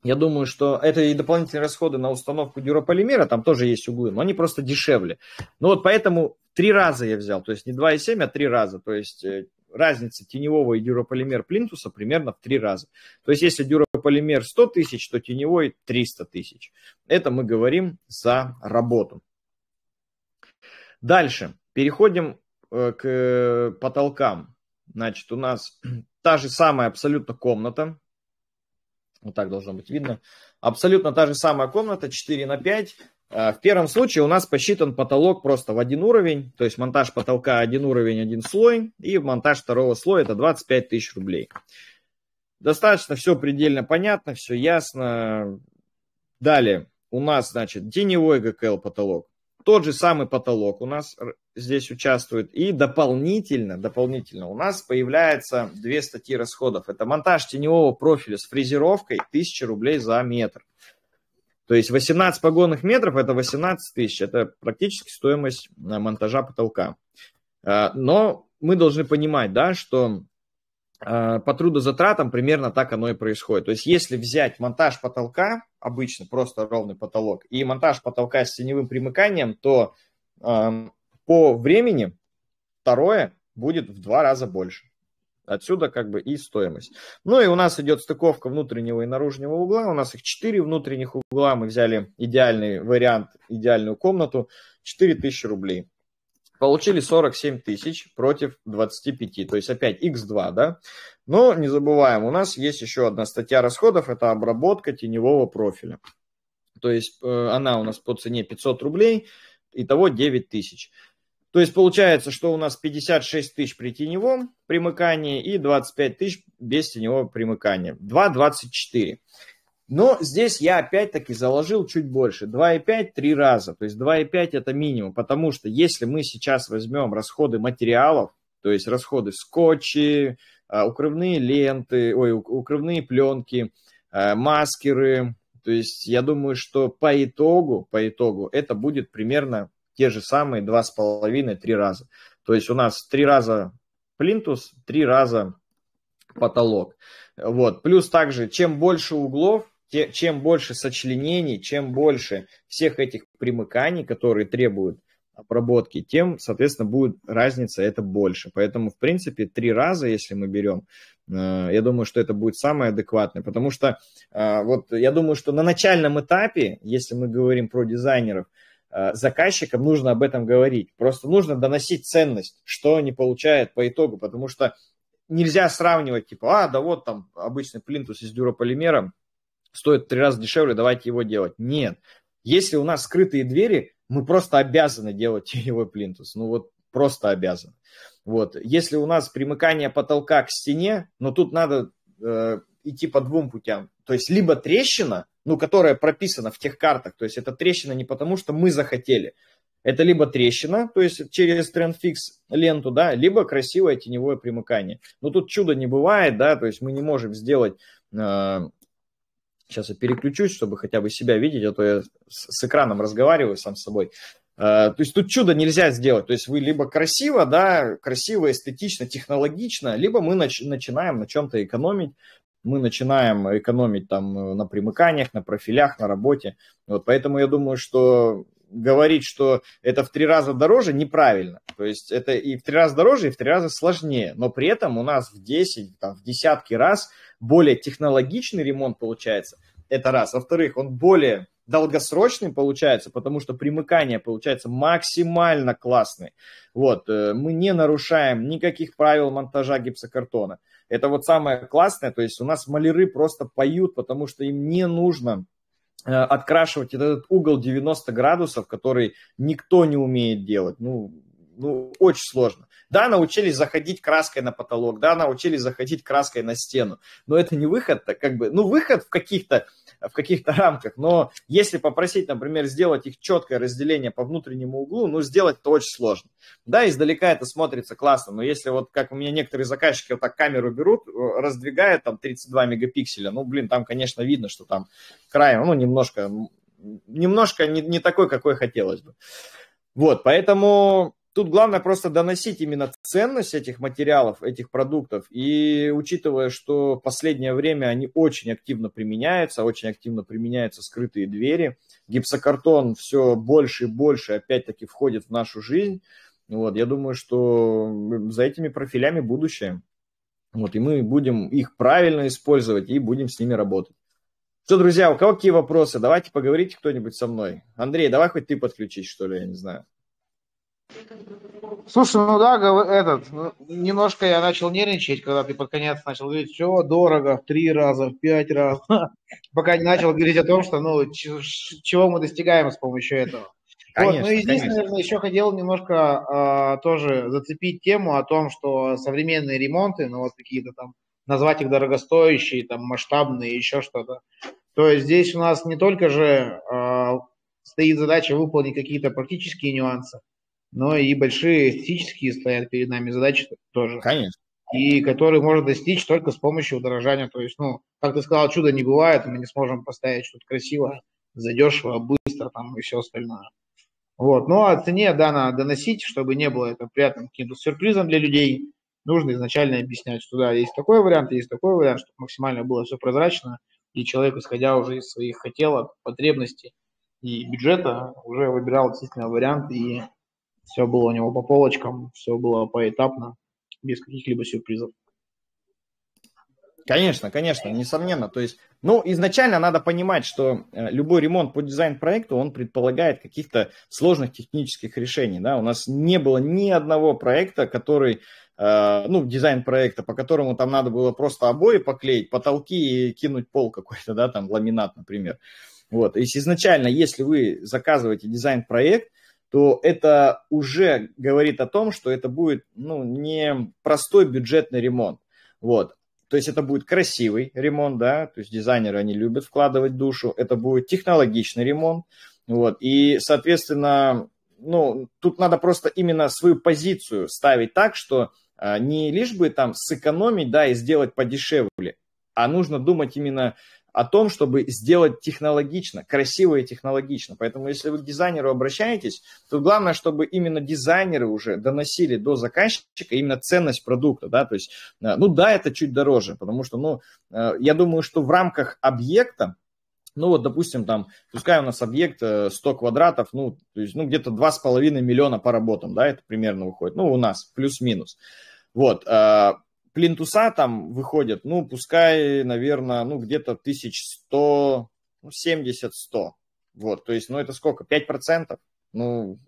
я думаю, что это и дополнительные расходы на установку дюрополимера, там тоже есть углы, но они просто дешевле. Ну вот поэтому три раза я взял, то есть не 2,7, а три раза. То есть э, разница теневого и дюрополимер плинтуса примерно в три раза. То есть если дюрополимер 100 тысяч, то теневой 300 тысяч. Это мы говорим за работу. Дальше. Переходим э, к потолкам. Значит, у нас <clears throat> та же самая абсолютно комната, вот так должно быть видно. Абсолютно та же самая комната, 4 на 5. Э, в первом случае у нас посчитан потолок просто в один уровень, то есть монтаж потолка один уровень, один слой, и монтаж второго слоя это 25 тысяч рублей. Достаточно все предельно понятно, все ясно. Далее у нас, значит, теневой ГКЛ потолок. Тот же самый потолок у нас здесь участвует. И дополнительно, дополнительно у нас появляются две статьи расходов. Это монтаж теневого профиля с фрезеровкой 1000 рублей за метр. То есть 18 погонных метров – это 18 тысяч. Это практически стоимость э, монтажа потолка. Э, но мы должны понимать, да, что Э, по трудозатратам примерно так оно и происходит. То есть если взять монтаж потолка, обычно просто ровный потолок, и монтаж потолка с теневым примыканием, то э, по времени второе будет в два раза больше. Отсюда как бы и стоимость. Ну и у нас идет стыковка внутреннего и наружного угла. У нас их четыре внутренних угла. Мы взяли идеальный вариант, идеальную комнату. 4000 рублей. Получили 47 тысяч против 25, то есть опять x2, да? Но не забываем, у нас есть еще одна статья расходов, это обработка теневого профиля. То есть э, она у нас по цене 500 рублей, итого 9 тысяч. То есть получается, что у нас 56 тысяч при теневом примыкании и 25 тысяч без теневого примыкания. 2,24. Но здесь я опять-таки заложил чуть больше. 2,5 три раза. То есть 2,5 это минимум. Потому что если мы сейчас возьмем расходы материалов, то есть расходы скотчи, а, укрывные ленты, ой, укрывные пленки, а, маскеры, то есть я думаю, что по итогу, по итогу это будет примерно те же самые 2,5-3 раза. То есть у нас 3 раза плинтус, 3 раза потолок. Вот. Плюс также, чем больше углов, те, чем больше сочленений, чем больше всех этих примыканий, которые требуют обработки, тем, соответственно, будет разница это больше. Поэтому, в принципе, три раза, если мы берем, э, я думаю, что это будет самое адекватное. Потому что э, вот я думаю, что на начальном этапе, если мы говорим про дизайнеров, э, заказчикам нужно об этом говорить. Просто нужно доносить ценность, что они получают по итогу. Потому что нельзя сравнивать, типа, а, да вот там обычный плинтус из дюрополимера, стоит три раза дешевле, давайте его делать. Нет. Если у нас скрытые двери, мы просто обязаны делать теневой <laughs> плинтус. Ну вот просто обязаны. Вот. Если у нас примыкание потолка к стене, но ну тут надо э, идти по двум путям. То есть либо трещина, ну, которая прописана в тех картах, то есть это трещина не потому, что мы захотели, это либо трещина, то есть через трендфикс ленту, да, либо красивое теневое примыкание. Но ну тут чуда не бывает, да, то есть мы не можем сделать э, Сейчас я переключусь, чтобы хотя бы себя видеть, а то я с экраном разговариваю сам с собой. Э, то есть тут чудо нельзя сделать. То есть вы либо красиво, да, красиво, эстетично, технологично, либо мы нач- начинаем на чем-то экономить, мы начинаем экономить там э, на примыканиях, на профилях, на работе. Вот поэтому я думаю, что говорить, что это в три раза дороже, неправильно. То есть это и в три раза дороже, и в три раза сложнее. Но при этом у нас в 10, там, в десятки раз более технологичный ремонт получается. Это раз. Во-вторых, он более долгосрочный получается, потому что примыкание получается максимально классный. Вот, э, мы не нарушаем никаких правил монтажа гипсокартона. Это вот самое классное, то есть у нас маляры просто поют, потому что им не нужно Э, открашивать этот угол 90 градусов, который никто не умеет делать. Ну, ну, очень сложно. Да, научились заходить краской на потолок, да, научились заходить краской на стену, но это не выход, -то, как бы, ну, выход в каких-то в каких-то рамках, но если попросить, например, сделать их четкое разделение по внутреннему углу, ну, сделать это очень сложно. Да, издалека это смотрится классно, но если вот, как у меня некоторые заказчики вот так камеру берут, э, раздвигают там 32 мегапикселя, ну, блин, там, конечно, видно, что там краем, ну, немножко, немножко не, не такой, какой хотелось бы. Вот, поэтому Тут главное просто доносить именно ценность этих материалов, этих продуктов. И учитывая, что в последнее время они очень активно применяются, очень активно применяются скрытые двери, гипсокартон все больше и больше опять-таки входит в нашу жизнь. Вот, я думаю, что за этими профилями будущее. Вот, и мы будем их правильно использовать и будем с ними работать. Что, друзья, у кого какие вопросы? Давайте поговорите кто-нибудь со мной. Андрей, давай хоть ты подключись, что ли, я не знаю. Слушай, ну да, этот, ну, немножко я начал нервничать, когда ты под конец начал говорить, все дорого, в три раза, в пять раз, <laughs> пока не начал говорить о том, что, ну, чего мы достигаем с помощью этого. Конечно, вот, ну и здесь, конечно. наверное, еще хотел немножко а, тоже зацепить тему о том, что современные ремонты, ну вот какие-то там, назвать их дорогостоящие, там масштабные, еще что-то. То есть здесь у нас не только же а, стоит задача выполнить какие-то практические нюансы, но и большие физические стоят перед нами задачи тоже. Конечно. И которые можно достичь только с помощью удорожания. То есть, ну, как ты сказал, чуда не бывает, мы не сможем поставить что-то красивое, задешево, быстро там и все остальное. Вот. ну а цене, да, надо доносить, чтобы не было это приятным каким-то сюрпризом для людей. Нужно изначально объяснять, что да, есть такой вариант, есть такой вариант, чтобы максимально было все прозрачно, и человек, исходя уже из своих хотелок, потребностей и бюджета, уже выбирал действительно вариант и все было у него по полочкам, все было поэтапно, без каких-либо сюрпризов. Конечно, конечно, несомненно. То есть, ну, изначально надо понимать, что э, любой ремонт по дизайн-проекту, он предполагает каких-то сложных технических решений. Да? У нас не было ни одного проекта, который, э, ну, дизайн-проекта, по которому там надо было просто обои поклеить, потолки и кинуть пол какой-то, да, там, ламинат, например. Вот, то есть изначально, если вы заказываете дизайн-проект, то это уже говорит о том, что это будет ну, не простой бюджетный ремонт. Вот. То есть это будет красивый ремонт, да, то есть дизайнеры, они любят вкладывать душу, это будет технологичный ремонт, вот, и, соответственно, ну, тут надо просто именно свою позицию ставить так, что а, не лишь бы там сэкономить, да, и сделать подешевле, а нужно думать именно о том, чтобы сделать технологично, красиво и технологично. Поэтому если вы к дизайнеру обращаетесь, то главное, чтобы именно дизайнеры уже доносили до заказчика именно ценность продукта. Да? То есть, э, ну да, это чуть дороже, потому что, ну, э, я думаю, что в рамках объекта, ну вот, допустим, там, пускай у нас объект 100 э, квадратов, ну, то есть, ну, где-то 2,5 миллиона по работам, да, это примерно выходит, ну, у нас, плюс-минус. Вот, плинтуса там выходит, ну, пускай, наверное, ну, где-то 1100, ну, 70-100. Вот, то есть, ну, это сколько? 5%? Ну,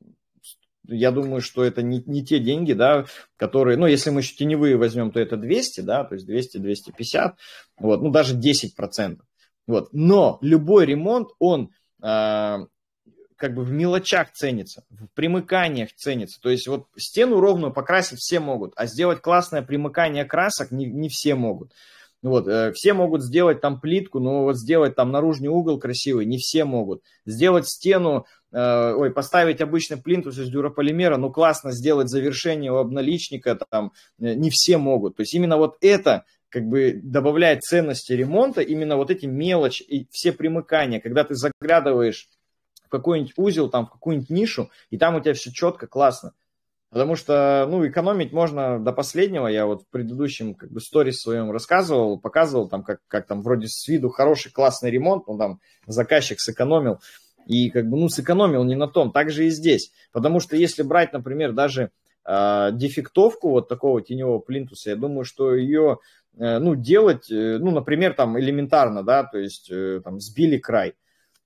я думаю, что это не, не те деньги, да, которые, ну, если мы еще теневые возьмем, то это 200, да, то есть 200-250, вот, ну, даже 10%. Вот, но любой ремонт, он а, как бы в мелочах ценится, в примыканиях ценится. То есть вот стену ровную покрасить все могут, а сделать классное примыкание красок не, не все могут. Вот, э, все могут сделать там плитку, но вот сделать там наружный угол красивый не все могут. Сделать стену, э, ой, поставить обычный плинтус из дюрополимера, но ну, классно сделать завершение у обналичника, там э, не все могут. То есть именно вот это как бы добавляет ценности ремонта, именно вот эти мелочи и все примыкания, когда ты заглядываешь в какой-нибудь узел, там, в какую-нибудь нишу, и там у тебя все четко, классно. Потому что, ну, экономить можно до последнего. Я вот в предыдущем, как бы, сторис своем рассказывал, показывал там, как, как там вроде с виду хороший, классный ремонт, ну, там заказчик сэкономил. И как бы, ну, сэкономил не на том. Так же и здесь. Потому что если брать, например, даже э, дефектовку вот такого теневого плинтуса, я думаю, что ее, э, ну, делать, э, ну, например, там элементарно, да, то есть э, там сбили край –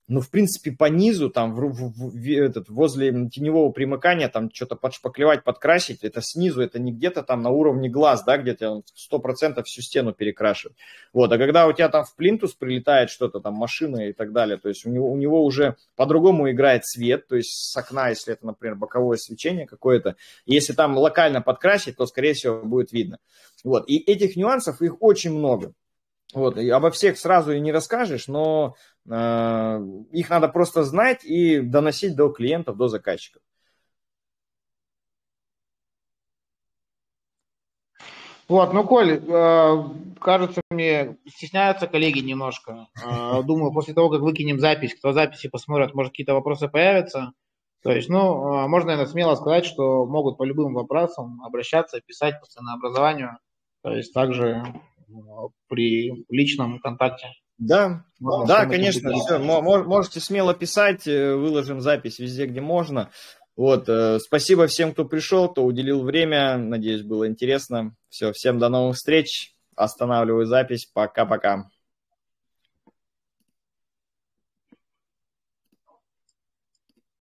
ну, в принципе, по низу, там, в, в, в, этот, возле теневого примыкания, там, что-то подшпаклевать, подкрасить, это снизу, это не где-то там на уровне глаз, да, где-то сто процентов всю стену перекрашивает. Вот, а когда у тебя там в плинтус прилетает что-то, там, машина и так далее, то есть у него, у него уже по-другому играет свет, то есть с окна, если это, например, боковое свечение какое-то, если там локально подкрасить, то, скорее всего, будет видно. Вот, и этих нюансов, их очень много. Вот, и обо всех сразу и не расскажешь, но Э, их надо просто знать и доносить до клиентов, до заказчиков. Вот, ну, Коль, э, кажется, мне стесняются коллеги немножко. Э, думаю, после того, как выкинем запись, кто записи посмотрят, может, какие-то вопросы появятся. То есть, ну, можно, наверное, смело сказать, что могут по любым вопросам обращаться, писать по ценообразованию. То есть, также при личном контакте. Да, Ладно, да, конечно, все, можете смело писать, э, выложим запись везде, где можно. Вот, э, спасибо всем, кто пришел, кто уделил время, надеюсь, было интересно. Все, всем до новых встреч, останавливаю запись, пока-пока.